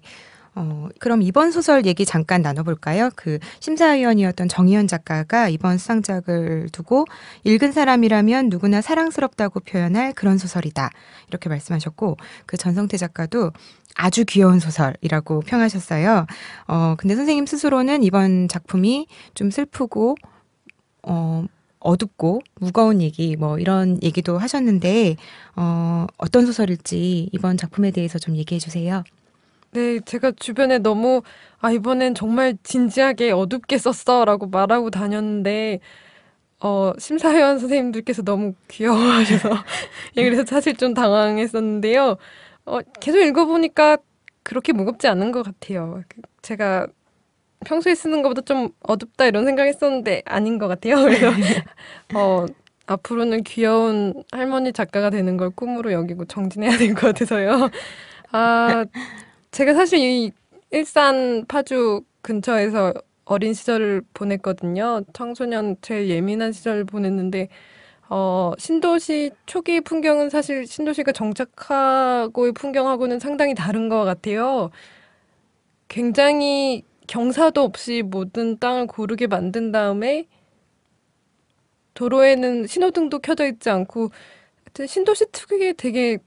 어, 그럼 이번 소설 얘기 잠깐 나눠볼까요? 그 심사위원이었던 정희연 작가가 이번 수상작을 두고 읽은 사람이라면 누구나 사랑스럽다고 표현할 그런 소설이다. 이렇게 말씀하셨고, 그 전성태 작가도 아주 귀여운 소설이라고 평하셨어요. 어, 근데 선생님 스스로는 이번 작품이 좀 슬프고, 어, 어둡고 무거운 얘기 뭐 이런 얘기도 하셨는데 어, 어떤 소설일지 이번 작품에 대해서 좀 얘기해 주세요. 네, 제가 주변에 너무 아, 이번엔 정말 진지하게 어둡게 썼어라고 말하고 다녔는데 어, 심사위원 선생님들께서 너무 귀여워하셔서 예, 그래서 사실 좀 당황했었는데요. 어, 계속 읽어보니까 그렇게 무겁지 않은 것 같아요. 그, 제가 평소에 쓰는 것보다 좀 어둡다 이런 생각했었는데 아닌 것 같아요. 그래서 어, 앞으로는 귀여운 할머니 작가가 되는 걸 꿈으로 여기고 정진해야 될 것 같아서요. 아 제가 사실 이 일산 파주 근처에서 어린 시절을 보냈거든요. 청소년 제일 예민한 시절을 보냈는데 어, 신도시 초기 풍경은 사실 신도시가 정착하고의 풍경하고는 상당히 다른 것 같아요. 굉장히 경사도 없이 모든 땅을 고르게 만든 다음에 도로에는 신호등도 켜져 있지 않고 신도시 특유의 되게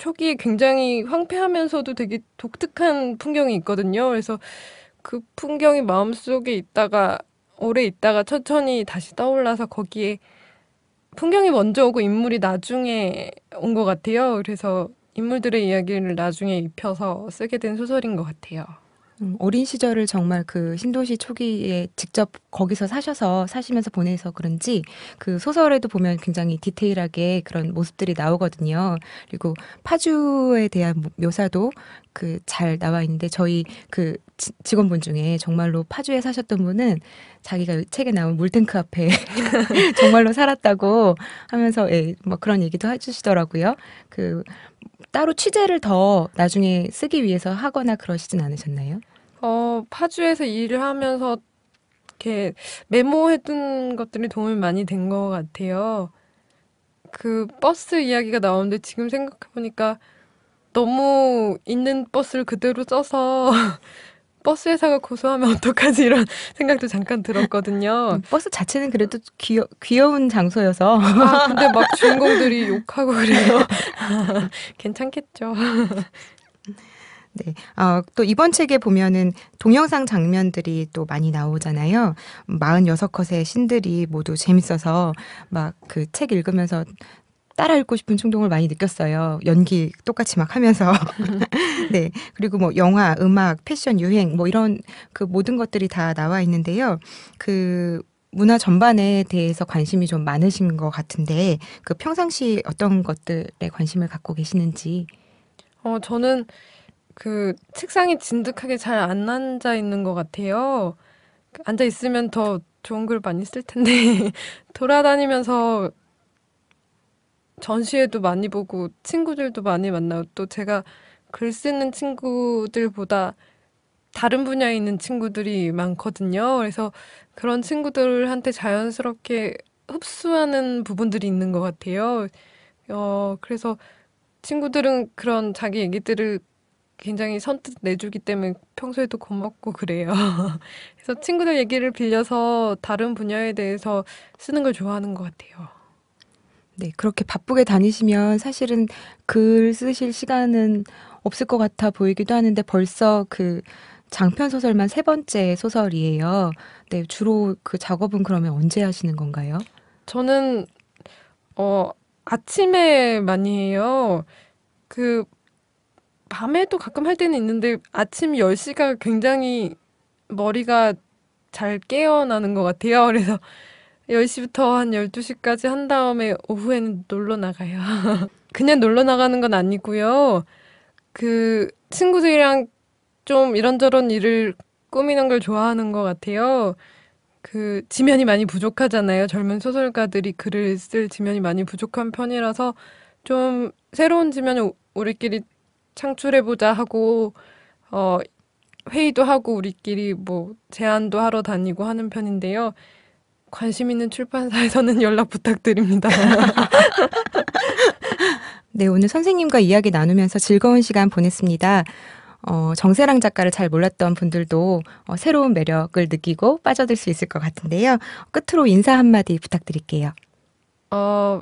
초기에 굉장히 황폐하면서도 되게 독특한 풍경이 있거든요. 그래서 그 풍경이 마음속에 있다가 오래 있다가 천천히 다시 떠올라서 거기에 풍경이 먼저 오고 인물이 나중에 온 것 같아요. 그래서 인물들의 이야기를 나중에 입혀서 쓰게 된 소설인 것 같아요. 음, 어린 시절을 정말 그 신도시 초기에 직접 거기서 사셔서 사시면서 보내서 그런지 그 소설에도 보면 굉장히 디테일하게 그런 모습들이 나오거든요. 그리고 파주에 대한 묘사도 그 잘 나와 있는데 저희 그 직원분 중에 정말로 파주에 사셨던 분은 자기가 책에 나온 물탱크 앞에 정말로 살았다고 하면서 예, 뭐 그런 얘기도 해주시더라고요. 그 따로 취재를 더 나중에 쓰기 위해서 하거나 그러시진 않으셨나요? 어, 파주에서 일을 하면서 이렇게 메모해둔 것들이 도움이 많이 된 것 같아요. 그 버스 이야기가 나오는데 지금 생각해보니까 너무 있는 버스를 그대로 써서 버스 회사가 고소하면 어떡하지 이런 생각도 잠깐 들었거든요. 음, 버스 자체는 그래도 귀여, 귀여운 장소여서. 아, 근데 막 주인공들이 욕하고 그래요. 괜찮겠죠. 네. 어, 또 이번 책에 보면은 동영상 장면들이 또 많이 나오잖아요. 46컷의 신들이 모두 재밌어서 막 그 책 읽으면서 따라 읽고 싶은 충동을 많이 느꼈어요. 연기 똑같이 막 하면서. 네. 그리고 뭐 영화, 음악, 패션, 유행 뭐 이런 그 모든 것들이 다 나와 있는데요. 그 문화 전반에 대해서 관심이 좀 많으신 것 같은데 그 평상시 어떤 것들에 관심을 갖고 계시는지? 어, 저는 그 책상에 진득하게 잘 안 앉아 있는 것 같아요. 앉아 있으면 더 좋은 글 많이 쓸 텐데 돌아다니면서 전시회도 많이 보고 친구들도 많이 만나고 또 제가 글 쓰는 친구들보다 다른 분야에 있는 친구들이 많거든요. 그래서 그런 친구들한테 자연스럽게 흡수하는 부분들이 있는 것 같아요. 어, 그래서 친구들은 그런 자기 얘기들을 굉장히 선뜻 내주기 때문에 평소에도 고맙고 그래요. 그래서 친구들 얘기를 빌려서 다른 분야에 대해서 쓰는 걸 좋아하는 것 같아요. 네, 그렇게 바쁘게 다니시면 사실은 글 쓰실 시간은 없을 것 같아 보이기도 하는데 벌써 그 장편 소설만 세 번째 소설이에요. 네, 주로 그 작업은 그러면 언제 하시는 건가요? 저는 어 아침에 많이 해요. 그 밤에도 가끔 할 때는 있는데 아침 10시가 굉장히 머리가 잘 깨어나는 것 같아요. 그래서 10시부터 한 12시까지 한 다음에 오후에는 놀러 나가요. 그냥 놀러 나가는 건 아니고요. 그 친구들이랑 좀 이런저런 일을 꾸미는 걸 좋아하는 것 같아요. 그 지면이 많이 부족하잖아요. 젊은 소설가들이 글을 쓸 지면이 많이 부족한 편이라서 좀 새로운 지면을 우리끼리 창출해보자 하고 어, 회의도 하고 우리끼리 뭐 제안도 하러 다니고 하는 편인데요. 관심 있는 출판사에서는 연락 부탁드립니다. 네, 오늘 선생님과 이야기 나누면서 즐거운 시간 보냈습니다. 어, 정세랑 작가를 잘 몰랐던 분들도 어, 새로운 매력을 느끼고 빠져들 수 있을 것 같은데요. 끝으로 인사 한마디 부탁드릴게요. 어,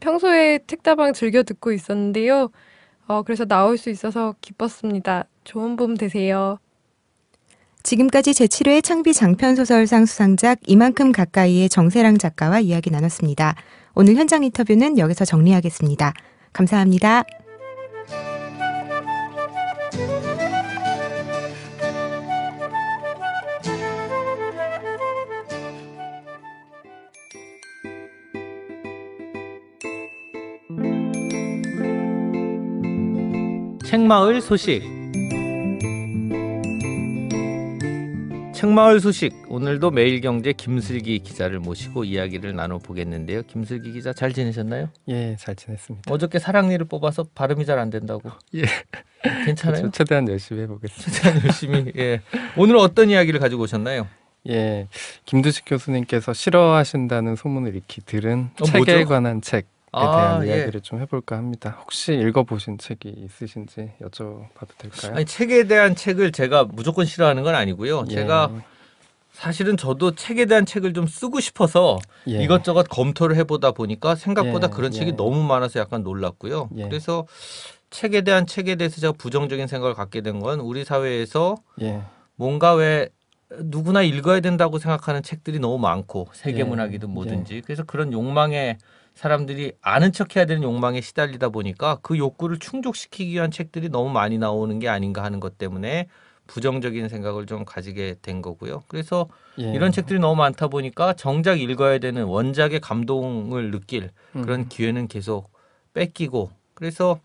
평소에 책다방 즐겨 듣고 있었는데요. 어, 그래서 나올 수 있어서 기뻤습니다. 좋은 봄 되세요. 지금까지 제7회 창비 장편소설상 수상작 이만큼 가까이의 정세랑 작가와 이야기 나눴습니다. 오늘 현장 인터뷰는 여기서 정리하겠습니다. 감사합니다. 책마을 소식 책마을 소식 오늘도 매일경제 김슬기 기자를 모시고 이야기를 나눠보겠는데요. 김슬기 기자 잘 지내셨나요? 예, 잘 지냈습니다. 어저께 사랑니를 뽑아서 발음이 잘 안 된다고. 예. 괜찮아요? 최대한 열심히 해보겠습니다. 최대한 열심히. 예. 오늘 어떤 이야기를 가지고 오셨나요? 예, 김두식 교수님께서 싫어하신다는 소문을 익히 들은 어, 책에 뭐죠? 관한 책 아, 대한 예. 이야기를 예. 좀 해볼까 합니다. 혹시 읽어보신 책이 있으신지 여쭤봐도 될까요? 아니, 책에 대한 책을 제가 무조건 싫어하는 건 아니고요. 예. 제가 사실은 저도 책에 대한 책을 좀 쓰고 싶어서 예. 이것저것 검토를 해보다 보니까 생각보다 예, 그런 책이 예. 너무 많아서 약간 놀랐고요. 그래서 책에 대한 책에 대해서 제가 부정적인 생각을 갖게 된 건 우리 사회에서 뭔가 왜 누구나 읽어야 된다고 생각하는 책들이 너무 많고 세계 문학이든 뭐든지 그래서 그런 욕망에 사람들이 아는 척해야 되는 욕망에 시달리다 보니까 그 욕구를 충족시키기 위한 책들이 너무 많이 나오는 게 아닌가 하는 것 때문에 부정적인 생각을 좀 가지게 된 거고요. 그래서 예. 이런 책들이 너무 많다 보니까 정작 읽어야 되는 원작의 감동을 느낄 그런 음. 기회는 계속 뺏기고 그래서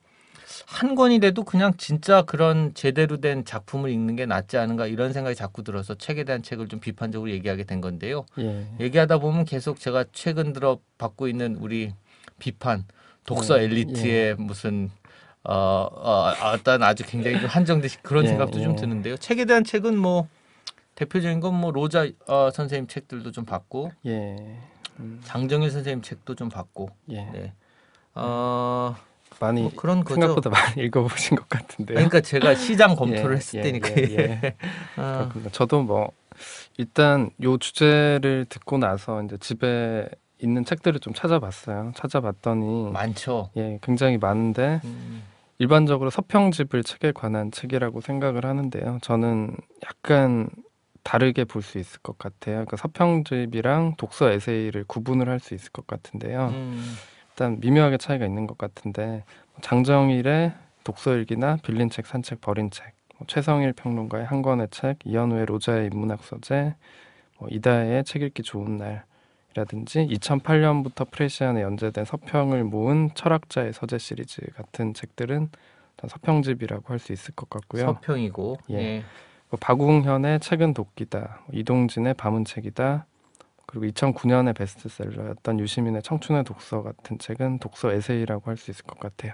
한 권이 돼도 그냥 진짜 그런 제대로 된 작품을 읽는 게 낫지 않은가 이런 생각이 자꾸 들어서 책에 대한 책을 좀 비판적으로 얘기하게 된 건데요. 예. 얘기하다 보면 계속 제가 최근 들어 받고 있는 우리 비판 독서 예. 엘리트의 예. 무슨 어, 어, 어떤 아주 굉장히 한정된 그런 예. 생각도 좀 예. 드는데요. 책에 대한 책은 뭐 대표적인 건 뭐 로자 어, 선생님 책들도 좀 봤고 음. 예. 장정일 선생님 책도 좀 봤고 네. 어, 음. 많이 뭐 그런 거죠. 생각보다 많이 읽어보신 것 같은데. 그러니까 제가 시장 예, 검토를 예, 했을 예, 때니까. 예, 예. 아. 저도 뭐 일단 요 주제를 듣고 나서 이제 집에 있는 책들을 좀 찾아봤어요. 찾아봤더니 많죠. 예, 굉장히 많은데 음. 일반적으로 서평집을 책에 관한 책이라고 생각을 하는데요. 저는 약간 다르게 볼 수 있을 것 같아요. 그러니까 서평집이랑 독서 에세이를 구분을 할 수 있을 것 같은데요. 음. 일단 미묘하게 차이가 있는 것 같은데 뭐 장정일의 독서일기나 빌린 책, 산 책, 버린 책, 뭐 최성일 평론가의 한 권의 책, 이현우의 로자의 인문학 서재, 뭐 이다혜의 책 읽기 좋은 날이라든지 2008년부터 프레시안에 연재된 서평을 모은 철학자의 서재 시리즈 같은 책들은 서평집이라고 할 수 있을 것 같고요. 서평이고. 예. 예. 뭐 박웅현의 책은 독기다 이동진의 밤은 책이다, 그리고 2009년에 베스트셀러였던 유시민의 청춘의 독서 같은 책은 독서 에세이라고 할 수 있을 것 같아요.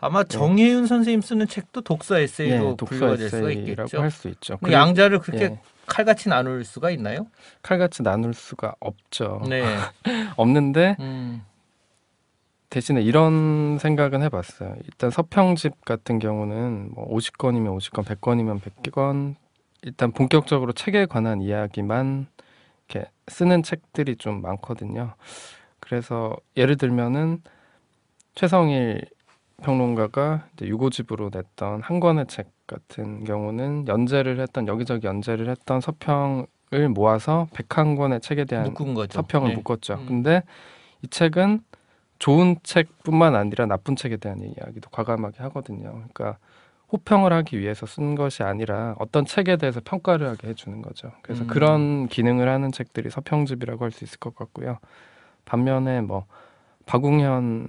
아마 네. 정혜윤 예. 선생님 쓰는 책도 독서 에세이로 예, 독서 에세이라고 할 수 있죠. 그 양자를 그렇게 예. 칼같이 나눌 수가 있나요? 칼같이 나눌 수가 없죠. 네. 없는데 음. 대신에 이런 생각은 해봤어요. 일단 서평집 같은 경우는 뭐 50권이면 50권, 100권이면 100권 일단 본격적으로 책에 관한 이야기만 쓰는 책들이 좀 많거든요. 그래서 예를 들면은 최성일 평론가가 이제 유고집으로 냈던 한 권의 책 같은 경우는 연재를 했던 여기저기 연재를 했던 서평을 모아서 101권의 책에 대한 서평을 네. 묶었죠. 음. 근데 이 책은 좋은 책뿐만 아니라 나쁜 책에 대한 이야기도 과감하게 하거든요. 그러니까 호평을 하기 위해서 쓴 것이 아니라 어떤 책에 대해서 평가를 하게 해주는 거죠. 그래서 음. 그런 기능을 하는 책들이 서평집이라고 할 수 있을 것 같고요. 반면에 뭐 박웅현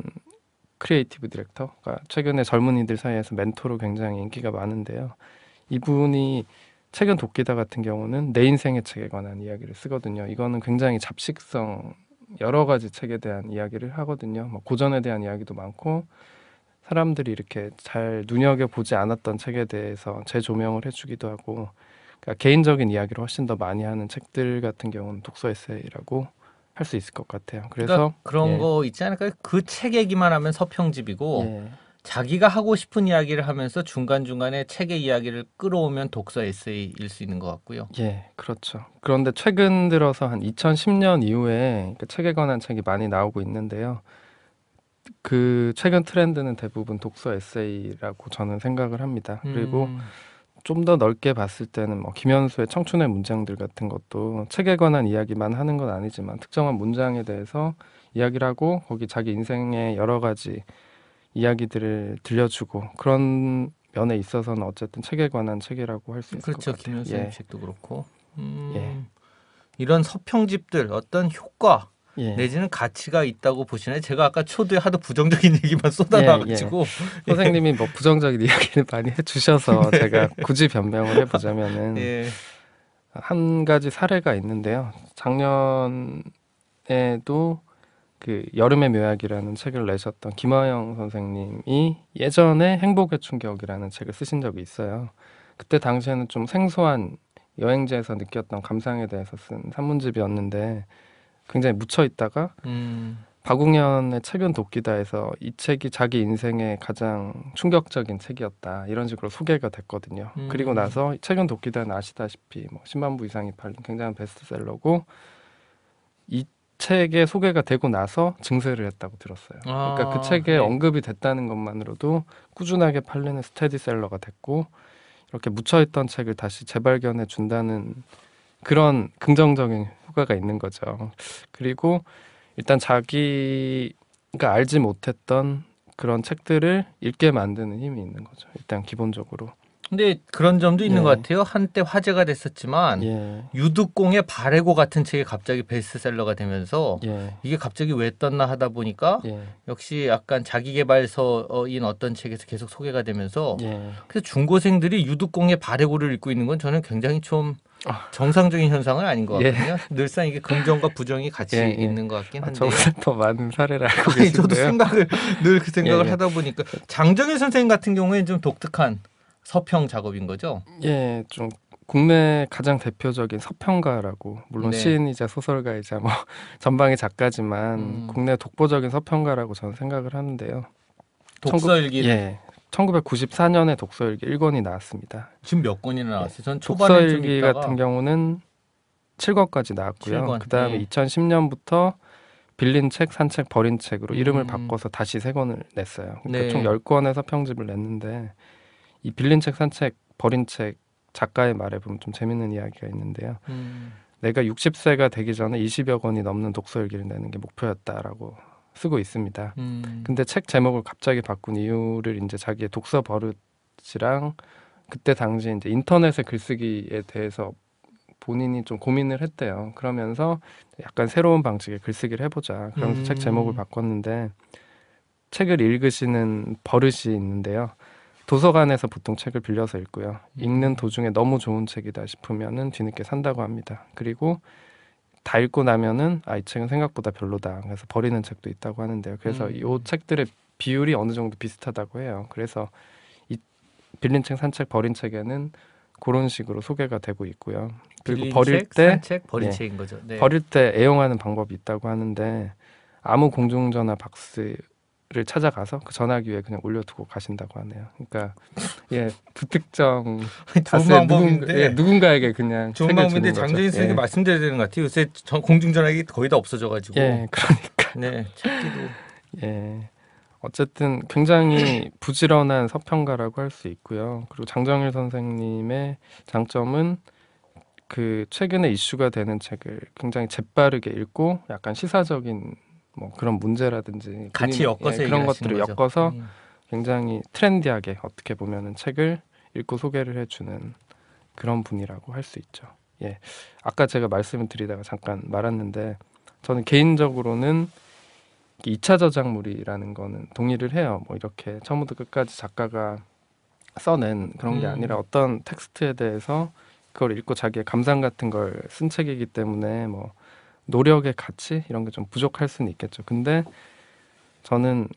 크리에이티브 디렉터가 그러니까 최근에 젊은이들 사이에서 멘토로 굉장히 인기가 많은데요. 이분이 최근 도끼다 같은 경우는 내 인생의 책에 관한 이야기를 쓰거든요. 이거는 굉장히 잡식성 여러 가지 책에 대한 이야기를 하거든요. 뭐 고전에 대한 이야기도 많고 사람들이 이렇게 잘 눈여겨보지 않았던 책에 대해서 재조명을 해주기도 하고 그러니까 개인적인 이야기를 훨씬 더 많이 하는 책들 같은 경우는 독서 에세이라고 할 수 있을 것 같아요. 그러니까 그래서 그러니까 그런 예. 거 있지 않을까요? 그 책 얘기만 하면 서평집이고 예. 자기가 하고 싶은 이야기를 하면서 중간중간에 책의 이야기를 끌어오면 독서 에세이일 수 있는 것 같고요. 예, 그렇죠. 그런데 최근 들어서 한 2010년 이후에 그 책에 관한 책이 많이 나오고 있는데요. 그 최근 트렌드는 대부분 독서 에세이라고 저는 생각을 합니다. 그리고 음. 좀더 넓게 봤을 때는 뭐 김현수의 청춘의 문장들 같은 것도 책에 관한 이야기만 하는 건 아니지만 특정한 문장에 대해서 이야기를 하고 거기 자기 인생의 여러 가지 이야기들을 들려주고 그런 면에 있어서는 어쨌든 책에 관한 책이라고 할 수 있을 그렇죠, 것 같아요. 그렇죠. 김현수의 예. 책도 그렇고. 예. 음, 예. 이런 서평집들 어떤 효과 예. 내지는 가치가 있다고 보시나요? 제가 아까 초두에 하도 부정적인 얘기만 쏟아나가지고 예, 예, 예. 선생님이 뭐 부정적인 이야기를 많이 해주셔서 네. 제가 굳이 변명을 해보자면은 예. 한 가지 사례가 있는데요. 작년에도 그 여름의 묘약이라는 책을 내셨던 김하영 선생님이 예전에 행복의 충격이라는 책을 쓰신 적이 있어요. 그때 당시에는 좀 생소한 여행지에서 느꼈던 감상에 대해서 쓴 산문집이었는데 굉장히 묻혀 있다가 음. 박웅현의 체변 도끼다에서이 책이 자기 인생에 가장 충격적인 책이었다 이런 식으로 소개가 됐거든요. 음. 그리고 나서 체변 도끼다는 아시다시피 뭐 10만 부 이상이 팔린 굉장한 베스트셀러고 이 책에 소개가 되고 나서 증세를 했다고 들었어요. 아, 그러니까 그 아, 책에 네. 언급이 됐다는 것만으로도 꾸준하게 팔리는 스테디셀러가 됐고 이렇게 묻혀있던 책을 다시 재발견해 준다는 그런 긍정적인 효과가 있는 거죠. 그리고 일단 자기가 알지 못했던 그런 책들을 읽게 만드는 힘이 있는 거죠. 일단 기본적으로. 근데 그런 점도 있는 예. 것 같아요. 한때 화제가 됐었지만 예. 유득공의 바레고 같은 책이 갑자기 베스트셀러가 되면서 예. 이게 갑자기 왜 떴나 하다 보니까 예. 역시 약간 자기개발서인 어떤 책에서 계속 소개가 되면서 예. 그래서 중고생들이 유득공의 바레고를 읽고 있는 건 저는 굉장히 좀 아. 정상적인 현상은 아닌 것 예. 같거든요. 예. 늘상 이게 긍정과 부정이 같이 예, 예. 있는 것 같긴 아, 한데. 아, 저보더 많은 사례를 알고 계신데요. 저도 생각을 늘 그 생각을 예, 하다 보니까 장정일 선생 같은 경우에는 좀 독특한 서평 작업인 거죠. 예, 좀 국내 가장 대표적인 서평가라고 물론 네. 시인이자 소설가이자 뭐 전방의 작가지만 음. 국내 독보적인 서평가라고 저는 생각을 하는데요. 독서일기. 19... 예, 1994년에 독서일기 1권이 나왔습니다. 지금 몇 권이나 네. 나왔어요? 전 초반에 독서일기 있다가... 같은 경우는 7권까지 나왔고요. 7권. 그다음에 네. 2010년부터 빌린 책, 산 책, 버린 책으로 이름을 음. 바꿔서 다시 세 권을 냈어요. 그러니까 네. 총 10권에서 평집을 냈는데 이 빌린 책, 산 책, 버린 책 작가의 말에 보면 좀 재밌는 이야기가 있는데요. 음. 내가 60세가 되기 전에 20여 권이 넘는 독서일기를 내는 게 목표였다라고 쓰고 있습니다. 음. 근데 책 제목을 갑자기 바꾼 이유를 이제 자기의 독서 버릇이랑 그때 당시 이제 인터넷의 글쓰기에 대해서 본인이 좀 고민을 했대요. 그러면서 약간 새로운 방식의 글쓰기를 해보자. 그러면서 음. 책 제목을 음. 바꿨는데 책을 읽으시는 버릇이 있는데요. 도서관에서 보통 책을 빌려서 읽고요. 읽는 음. 도중에 너무 좋은 책이다 싶으면은 뒤늦게 산다고 합니다. 그리고 다 읽고 나면은 아 이 책은 생각보다 별로다. 그래서 버리는 책도 있다고 하는데요. 그래서 음. 이 책들의 비율이 어느 정도 비슷하다고 해요. 그래서 이 빌린 책, 산 책, 버린 책에는 그런 식으로 소개가 되고 있고요. 그리고 버릴 책, 때 산책, 버린 예, 책인 거죠. 네. 버릴 때 애용하는 방법이 있다고 하는데 아무 공중전화 박스 를 찾아가서 그 전화기 위에 그냥 올려두고 가신다고 하네요. 그러니까 예 불특정 다수의 누군, 예, 누군가에게 그냥 좋은 방법인데 장재인 예. 선생님 예. 말씀드려야 되는 것 같아요. 요새 공중 전화기 거의 다 없어져가지고 예 그러니까 네 찾기도 예 어쨌든 굉장히 부지런한 서평가라고 할 수 있고요. 그리고 장정일 선생님의 장점은 그 최근에 이슈가 되는 책을 굉장히 재빠르게 읽고 약간 시사적인 뭐 그런 문제라든지 같이 예, 엮어서 예, 그런 것들을 거죠. 엮어서 음. 굉장히 트렌디하게 어떻게 보면은 책을 읽고 소개를 해주는 그런 분이라고 할 수 있죠. 예, 아까 제가 말씀을 드리다가 잠깐 말았는데 저는 개인적으로는 2차 저작물이라는 거는 동의를 해요. 뭐 이렇게 처음부터 끝까지 작가가 써낸 그런 게 음. 아니라 어떤 텍스트에 대해서 그걸 읽고 자기의 감상 같은 걸 쓴 책이기 때문에 뭐 노력의 가치 이런 게 좀 부족할 수는 있겠죠. 근데 저는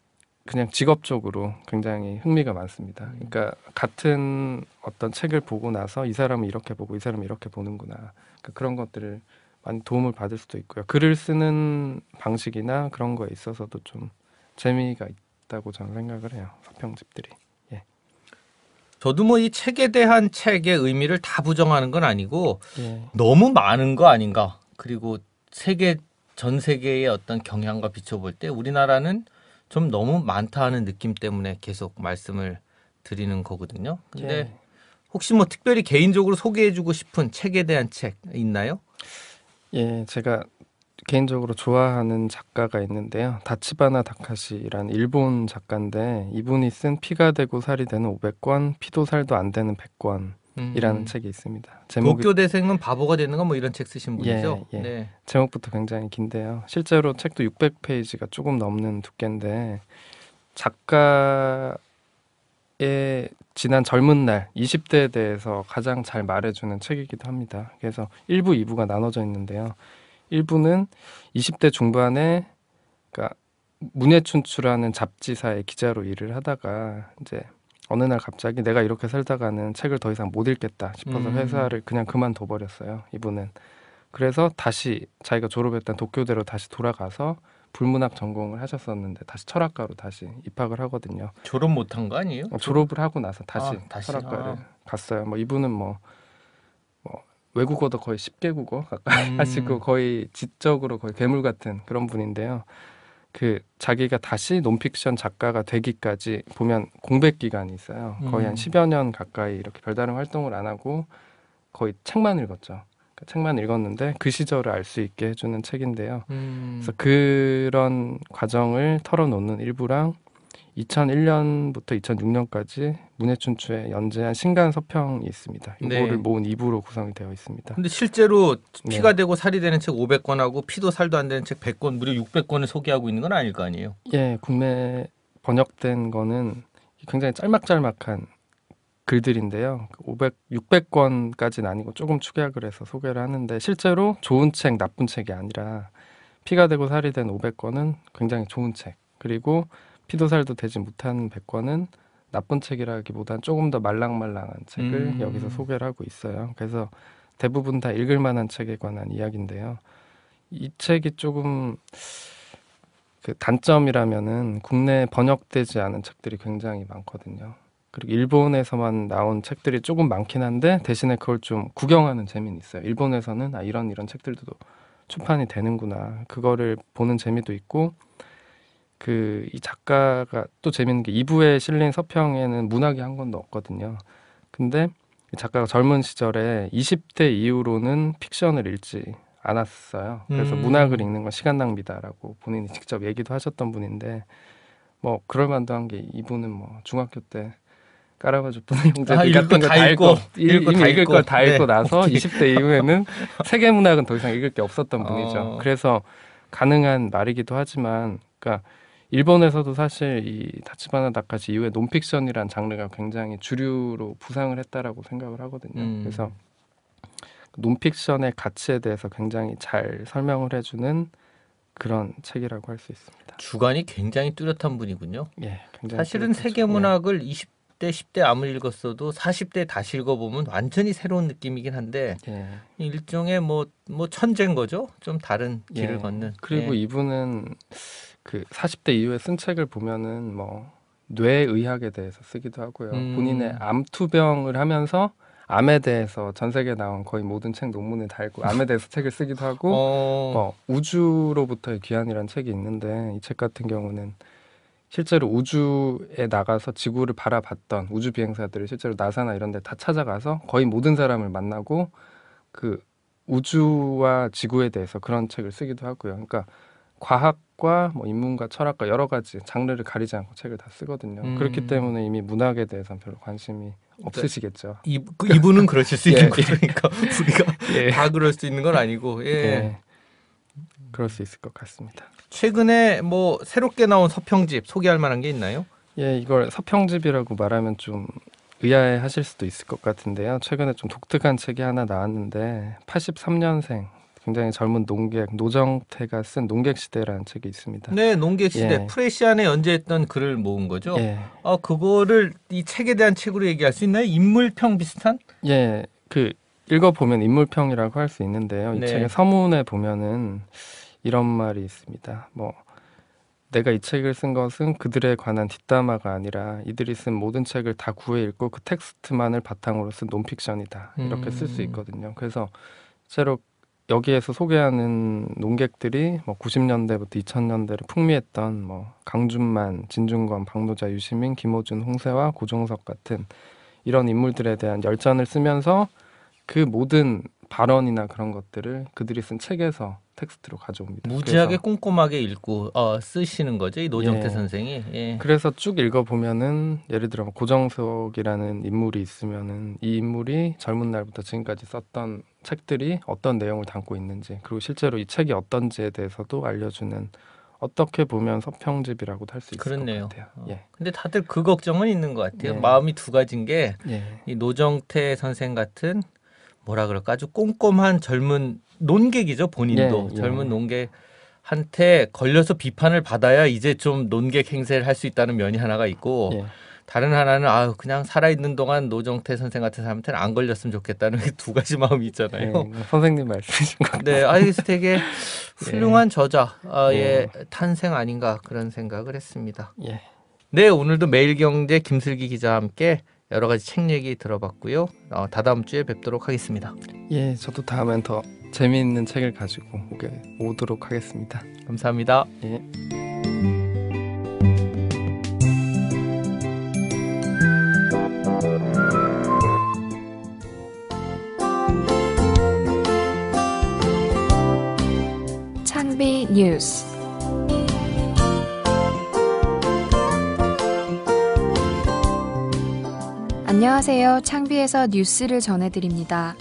그냥 직업적으로 굉장히 흥미가 많습니다. 그러니까 같은 어떤 책을 보고 나서 이 사람은 이렇게 보고 이 사람은 이렇게 보는구나. 그러니까 그런 것들을 많이 도움을 받을 수도 있고요. 글을 쓰는 방식이나 그런 거에 있어서도 좀 재미가 있다고 저는 생각을 해요. 서평집들이. 예. 저도 뭐 이 책에 대한 책의 의미를 다 부정하는 건 아니고 예. 너무 많은 거 아닌가. 그리고 세계 전 세계의 어떤 경향과 비춰볼 때 우리나라는 좀 너무 많다 하는 느낌 때문에 계속 말씀을 드리는 거거든요. 근데 예. 혹시 뭐 특별히 개인적으로 소개해주고 싶은 책에 대한 책 있나요? 예, 제가 개인적으로 좋아하는 작가가 있는데요. 다치바나 다카시란 일본 작가인데 이분이 쓴 피가 되고 살이 되는 500권, 피도 살도 안 되는 100권 이라는 음. 책이 있습니다. 제목이... 도쿄대생은 바보가 되는 건뭐 이런 책 쓰신 예, 분이죠? 예, 예. 네. 제목부터 굉장히 긴데요. 실제로 책도 600페이지가 조금 넘는 두께인데 작가의 지난 젊은 날 20대에 대해서 가장 잘 말해주는 책이기도 합니다. 그래서 1부, 2부가 나눠져 있는데요. 1부는 20대 중반에 그러니까 문예춘추라는 잡지사의 기자로 일을 하다가 이제 어느 날 갑자기 내가 이렇게 살다가는 책을 더 이상 못 읽겠다 싶어서 음. 회사를 그냥 그만둬 버렸어요. 이분은 그래서 다시 자기가 졸업했던 도쿄대로 다시 돌아가서 불문학 전공을 하셨었는데 다시 철학과로 다시 입학을 하거든요. 졸업 못한 거 아니에요? 어, 졸업을 하고 나서 다시, 아, 다시. 철학과를 아. 갔어요. 뭐 이분은 뭐, 뭐 외국어도 거의 10개국어 가까이 음. 하시고 거의 지적으로 거의 괴물 같은 그런 분인데요. 그 자기가 다시 논픽션 작가가 되기까지 보면 공백 기간이 있어요. 거의 음. 한 10여 년 가까이 이렇게 별다른 활동을 안 하고 거의 책만 읽었죠. 그러니까 책만 읽었는데 그 시절을 알 수 있게 해주는 책인데요. 음. 그래서 그런 과정을 털어놓는 일부랑 2001년부터 2006년까지 문해춘추에 연재한 신간 서평이 있습니다. 이거를 네. 모은 2부로 구성이 되어 있습니다. 근데 실제로 피가 네. 되고 살이 되는 책 500권하고 피도 살도 안 되는 책 100권 무려 600권을 소개하고 있는 건 아닐 거 아니에요? 예, 국내 번역된 거는 굉장히 짤막짤막한 글들인데요. 500, 600권까지는 아니고 조금 축약을 해서 소개를 하는데 실제로 좋은 책, 나쁜 책이 아니라 피가 되고 살이 된 500권은 굉장히 좋은 책. 그리고 피도살도 되지 못한 백과는 나쁜 책이라기보단 조금 더 말랑말랑한 책을 음. 여기서 소개를 하고 있어요. 그래서 대부분 다 읽을 만한 책에 관한 이야기인데요. 이 책이 조금 그 단점이라면은 국내 번역되지 않은 책들이 굉장히 많거든요. 그리고 일본에서만 나온 책들이 조금 많긴 한데 대신에 그걸 좀 구경하는 재미는 있어요. 일본에서는 아 이런 이런 책들도 출판이 되는구나. 그거를 보는 재미도 있고 그이 작가가 또 재밌는 게 2부에 실린 서평에는 문학이 한 권도 없거든요. 근데 작가가 젊은 시절에 20대 이후로는 픽션을 읽지 않았어요. 그래서 음. 문학을 읽는 건 시간 낭비다라고 본인이 직접 얘기도 하셨던 분인데 뭐 그럴 만도 한 게 이분은 뭐 중학교 때 까라바주 뿐의 형제들 아, 같은 거다 읽고, 읽고 이미 다 읽을 걸다 읽고 네. 나서 오케이. 20대 이후에는 세계 문학은 더 이상 읽을 게 없었던 분이죠. 어. 그래서 가능한 말이기도 하지만 그러니까 일본에서도 사실 이 다치바나 다카시 이후에 논픽션이란 장르가 굉장히 주류로 부상을 했다라고 생각을 하거든요. 음. 그래서 그 논픽션의 가치에 대해서 굉장히 잘 설명을 해주는 그런 책이라고 할 수 있습니다. 주관이 굉장히 뚜렷한 분이군요. 예, 사실은 뚜렷하죠. 세계 예. 문학을 20대, 10대 아무 읽었어도 40대 다시 읽어보면 완전히 새로운 느낌이긴 한데 예. 일종의 뭐, 뭐 천재인 거죠. 좀 다른 길을 예. 걷는. 그리고 예. 이분은 그 40대 이후에 쓴 책을 보면은 뭐 뇌의학에 대해서 쓰기도 하고요. 음. 본인의 암 투병을 하면서 암에 대해서 전 세계에 나온 거의 모든 책 논문을 달고 암에 대해서 책을 쓰기도 하고 어... 뭐 우주로부터의 귀환이라는 책이 있는데 이 책 같은 경우는 실제로 우주에 나가서 지구를 바라봤던 우주 비행사들을 실제로 나사나 이런 데 다 찾아가서 거의 모든 사람을 만나고 그 우주와 지구에 대해서 그런 책을 쓰기도 하고요. 그러니까 과학과 뭐 인문과 철학과 여러 가지 장르를 가리지 않고 책을 다 쓰거든요. 음. 그렇기 때문에 이미 문학에 대해서는 별로 관심이 네. 없으시겠죠. 이, 그, 이분은 그러실 수 예. 있는 거니까 우리가 예. 다 그럴 수 있는 건 아니고 예. 예. 그럴 수 있을 것 같습니다. 최근에 뭐 새롭게 나온 서평집 소개할 만한 게 있나요? 예, 이걸 서평집이라고 말하면 좀 의아해 하실 수도 있을 것 같은데요. 최근에 좀 독특한 책이 하나 나왔는데 83년생 굉장히 젊은 농객 노정태가 쓴 농객 시대라는 책이 있습니다. 네, 농객 시대 예. 프레시안에 연재했던 글을 모은 거죠. 예. 어 그거를 이 책에 대한 책으로 얘기할 수 있나요? 인물평 비슷한? 예, 그 읽어 보면 인물평이라고 할 수 있는데요. 이 네. 책의 서문에 보면은 이런 말이 있습니다. 뭐 내가 이 책을 쓴 것은 그들에 관한 뒷담화가 아니라 이들이 쓴 모든 책을 다 구해 읽고 그 텍스트만을 바탕으로 쓴 논픽션이다 이렇게 쓸수 음. 있거든요. 그래서 실로 여기에서 소개하는 농객들이 뭐 90년대부터 2000년대를 풍미했던 뭐 강준만, 진중권, 방도자 유시민, 김호준, 홍세화, 고종석 같은 이런 인물들에 대한 열전을 쓰면서 그 모든 발언이나 그런 것들을 그들이 쓴 책에서 텍스트로 가져옵니다. 무지하게 꼼꼼하게 읽고 어, 쓰시는 거죠, 이 노정태 예. 선생이. 예. 그래서 쭉 읽어 보면은 예를 들어 뭐 고정석이라는 인물이 있으면은 이 인물이 젊은 날부터 지금까지 썼던 책들이 어떤 내용을 담고 있는지 그리고 실제로 이 책이 어떤지에 대해서도 알려주는 어떻게 보면 서평집이라고도 할 수 있을 그렇네요. 것 같아요. 어. 예. 근데 다들 그 걱정은 있는 것 같아요. 예. 마음이 두 가지인 게이 예. 노정태 선생 같은 뭐라 그럴까 아주 꼼꼼한 젊은 논객이죠 본인도 네, 예. 젊은 논객. 한테 걸려서 비판을 받아야 이제 좀 논객 행세를 할 수 있다는 면이 하나가 있고 예. 다른 하나는 아 그냥 살아있는 동안 노정태 선생 같은 사람한테는 안 걸렸으면 좋겠다는 두 가지 마음이 있잖아요. 네, 네 선생님 말씀이신 것 네, 같아요. 아, 네, 아이스 되게 훌륭한 저자의 아, 네. 예, 탄생 아닌가 그런 생각을 했습니다. 예. 네, 오늘도 매일경제 김슬기 기자와 함께 여러 가지 책 얘기 들어봤고요. 어, 다다음 주에 뵙도록 하겠습니다. 예, 저도 다음엔 더 재미있는 책을 가지고 오게 오도록 하겠습니다. 감사합니다. 예. 뉴스. 안녕하세요. 창비에서 뉴스를 전해드립니다.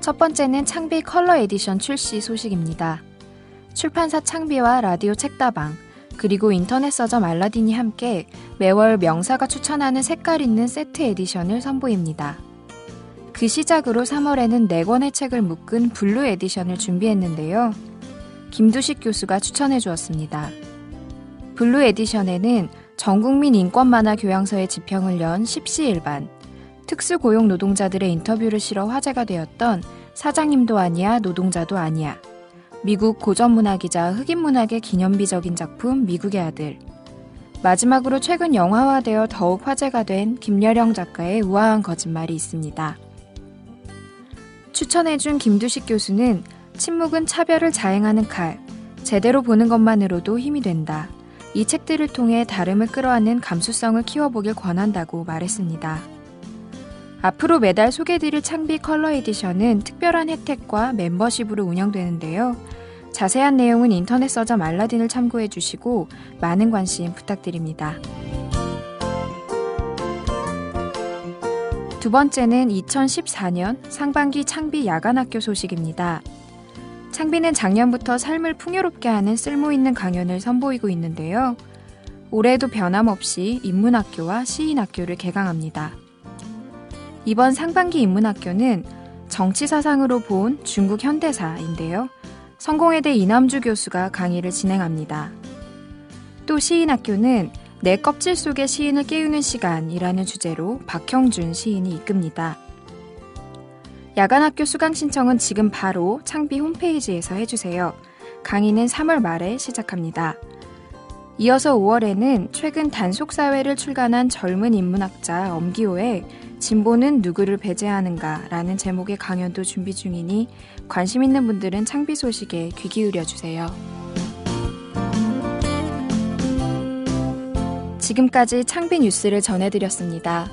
첫 번째는 창비 컬러 에디션 출시 소식입니다. 출판사 창비와 라디오 책다방, 그리고 인터넷 서점 알라딘이 함께 매월 명사가 추천하는 색깔 있는 세트 에디션을 선보입니다. 그 시작으로 3월에는 4권의 책을 묶은 블루 에디션을 준비했는데요. 김두식 교수가 추천해 주었습니다. 블루 에디션에는 전국민 인권 만화 교양서의 지평을 연 십시일반, 특수고용 노동자들의 인터뷰를 실어 화제가 되었던 사장님도 아니야 노동자도 아니야, 미국 고전문학이자 흑인문학의 기념비적인 작품 미국의 아들, 마지막으로 최근 영화화되어 더욱 화제가 된 김여령 작가의 우아한 거짓말이 있습니다. 추천해준 김두식 교수는 침묵은 차별을 자행하는 칼, 제대로 보는 것만으로도 힘이 된다. 이 책들을 통해 다름을 끌어안는 감수성을 키워보길 권한다고 말했습니다. 앞으로 매달 소개드릴 해 창비 컬러 에디션은 특별한 혜택과 멤버십으로 운영되는데요. 자세한 내용은 인터넷 서점 알라딘을 참고해 주시고 많은 관심 부탁드립니다. 두 번째는 2014년 상반기 창비 야간학교 소식입니다. 창비는 작년부터 삶을 풍요롭게 하는 쓸모있는 강연을 선보이고 있는데요. 올해도 변함없이 인문학교와 시인학교를 개강합니다. 이번 상반기 인문학교는 정치사상으로 본 중국 현대사인데요. 성공회대 이남주 교수가 강의를 진행합니다. 또 시인학교는 내 껍질 속의 시인을 깨우는 시간이라는 주제로 박형준 시인이 이끕니다. 야간 학교 수강 신청은 지금 바로 창비 홈페이지에서 해주세요. 강의는 3월 말에 시작합니다. 이어서 5월에는 최근 단속사회를 출간한 젊은 인문학자 엄기호의 진보는 누구를 배제하는가 라는 제목의 강연도 준비 중이니 관심 있는 분들은 창비 소식에 귀 기울여 주세요. 지금까지 창비 뉴스를 전해드렸습니다.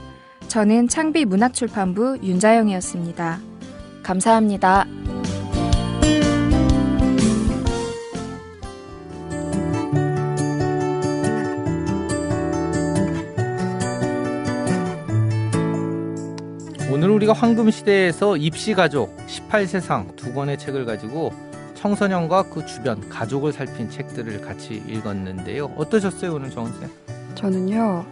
저는 창비 문학출판부 윤자영이었습니다. 감사합니다. 오늘 우리가 황금시대에서 입시가족 18세상 두 권의 책을 가지고 청소년과 그 주변 가족을 살핀 책들을 같이 읽었는데요. 어떠셨어요 오늘 정은 쌤? 저는요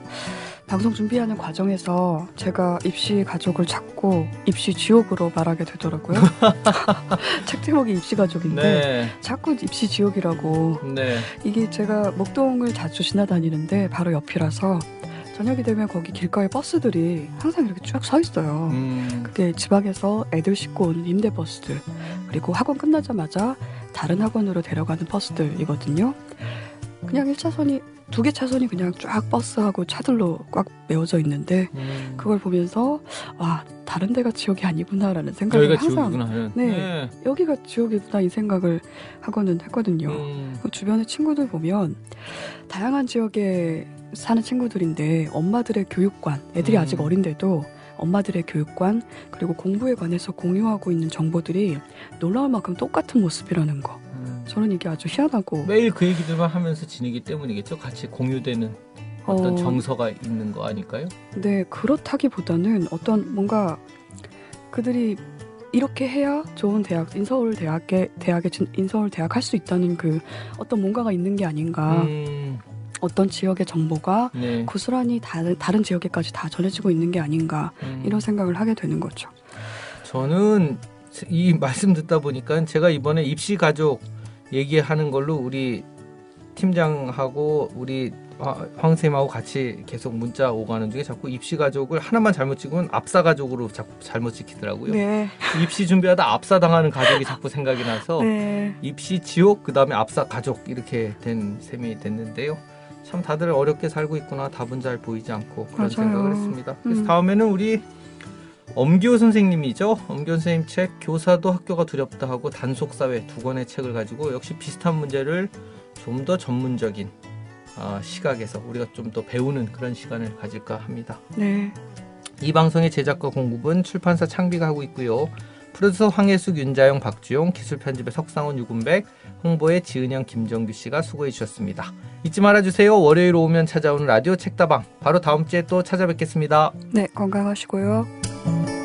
방송 준비하는 과정에서 제가 입시 가족을 찾고 입시 지옥으로 말하게 되더라고요. 책 제목이 입시 가족인데 네. 자꾸 입시 지옥이라고. 네. 이게 제가 목동을 자주 지나다니는데 바로 옆이라서 저녁이 되면 거기 길가에 버스들이 항상 이렇게 쫙 서 있어요. 음. 그게 지방에서 애들 싣고 오는 임대 버스들 그리고 학원 끝나자마자 다른 학원으로 데려가는 버스들이거든요. 그냥 1차선이 두개 차선이 그냥 쫙 버스하고 차들로 꽉 메워져 있는데 음. 그걸 보면서 와 아, 다른 데가 지옥이 아니구나라는 생각을 여기가 항상 지옥이구나. 예. 네, 네, 여기가 지옥이구나 이 생각을 하고는 했거든요. 음. 그 주변의 친구들 보면 다양한 지역에 사는 친구들인데 엄마들의 교육관 애들이 음. 아직 어린데도 엄마들의 교육관 그리고 공부에 관해서 공유하고 있는 정보들이 놀라울 만큼 똑같은 모습이라는 거. 저는 이게 아주 희한하고 매일 그 얘기들만 하면서 지내기 때문이겠죠. 같이 공유되는 어떤 어... 정서가 있는 거 아닐까요? 네, 그렇다기보다는 어떤 뭔가 그들이 이렇게 해야 좋은 대학 인서울 대학에 대학에 인서울 대학 할 수 있다는 그 어떤 뭔가가 있는 게 아닌가. 음... 어떤 지역의 정보가 네. 고스란히 다른, 다른 지역에까지 다 전해지고 있는 게 아닌가 음... 이런 생각을 하게 되는 거죠. 저는 이 말씀 듣다 보니까 제가 이번에 입시 가족 얘기하는 걸로 우리 팀장하고 우리 황쌤하고 같이 계속 문자 오가는 중에 자꾸 입시 가족을 하나만 잘못 찍으면 앞사 가족으로 자꾸 잘못 찍히더라고요. 네. 입시 준비하다 앞사 당하는 가족이 자꾸 생각이 나서 네. 입시 지옥 그다음에 앞사 가족 이렇게 된 셈이 됐는데요. 참 다들 어렵게 살고 있구나 답은 잘 보이지 않고 그런 맞아요. 생각을 했습니다. 그래서 음. 다음에는 우리 엄기호 선생님이죠. 엄기호 선생님 책 교사도 학교가 두렵다 하고 단속사회 두 권의 책을 가지고 역시 비슷한 문제를 좀 더 전문적인 아, 시각에서 우리가 좀 더 배우는 그런 시간을 가질까 합니다. 네. 이 방송의 제작과 공급은 출판사 창비가 하고 있고요. 프로듀서 황혜숙, 윤자영, 박주용, 기술 편집의 석상원, 유군백, 홍보에 지은영, 김정규 씨가 수고해 주셨습니다. 잊지 말아주세요. 월요일 오면 후 찾아오는 라디오 책다방. 바로 다음 주에 또 찾아뵙겠습니다. 네, 건강하시고요.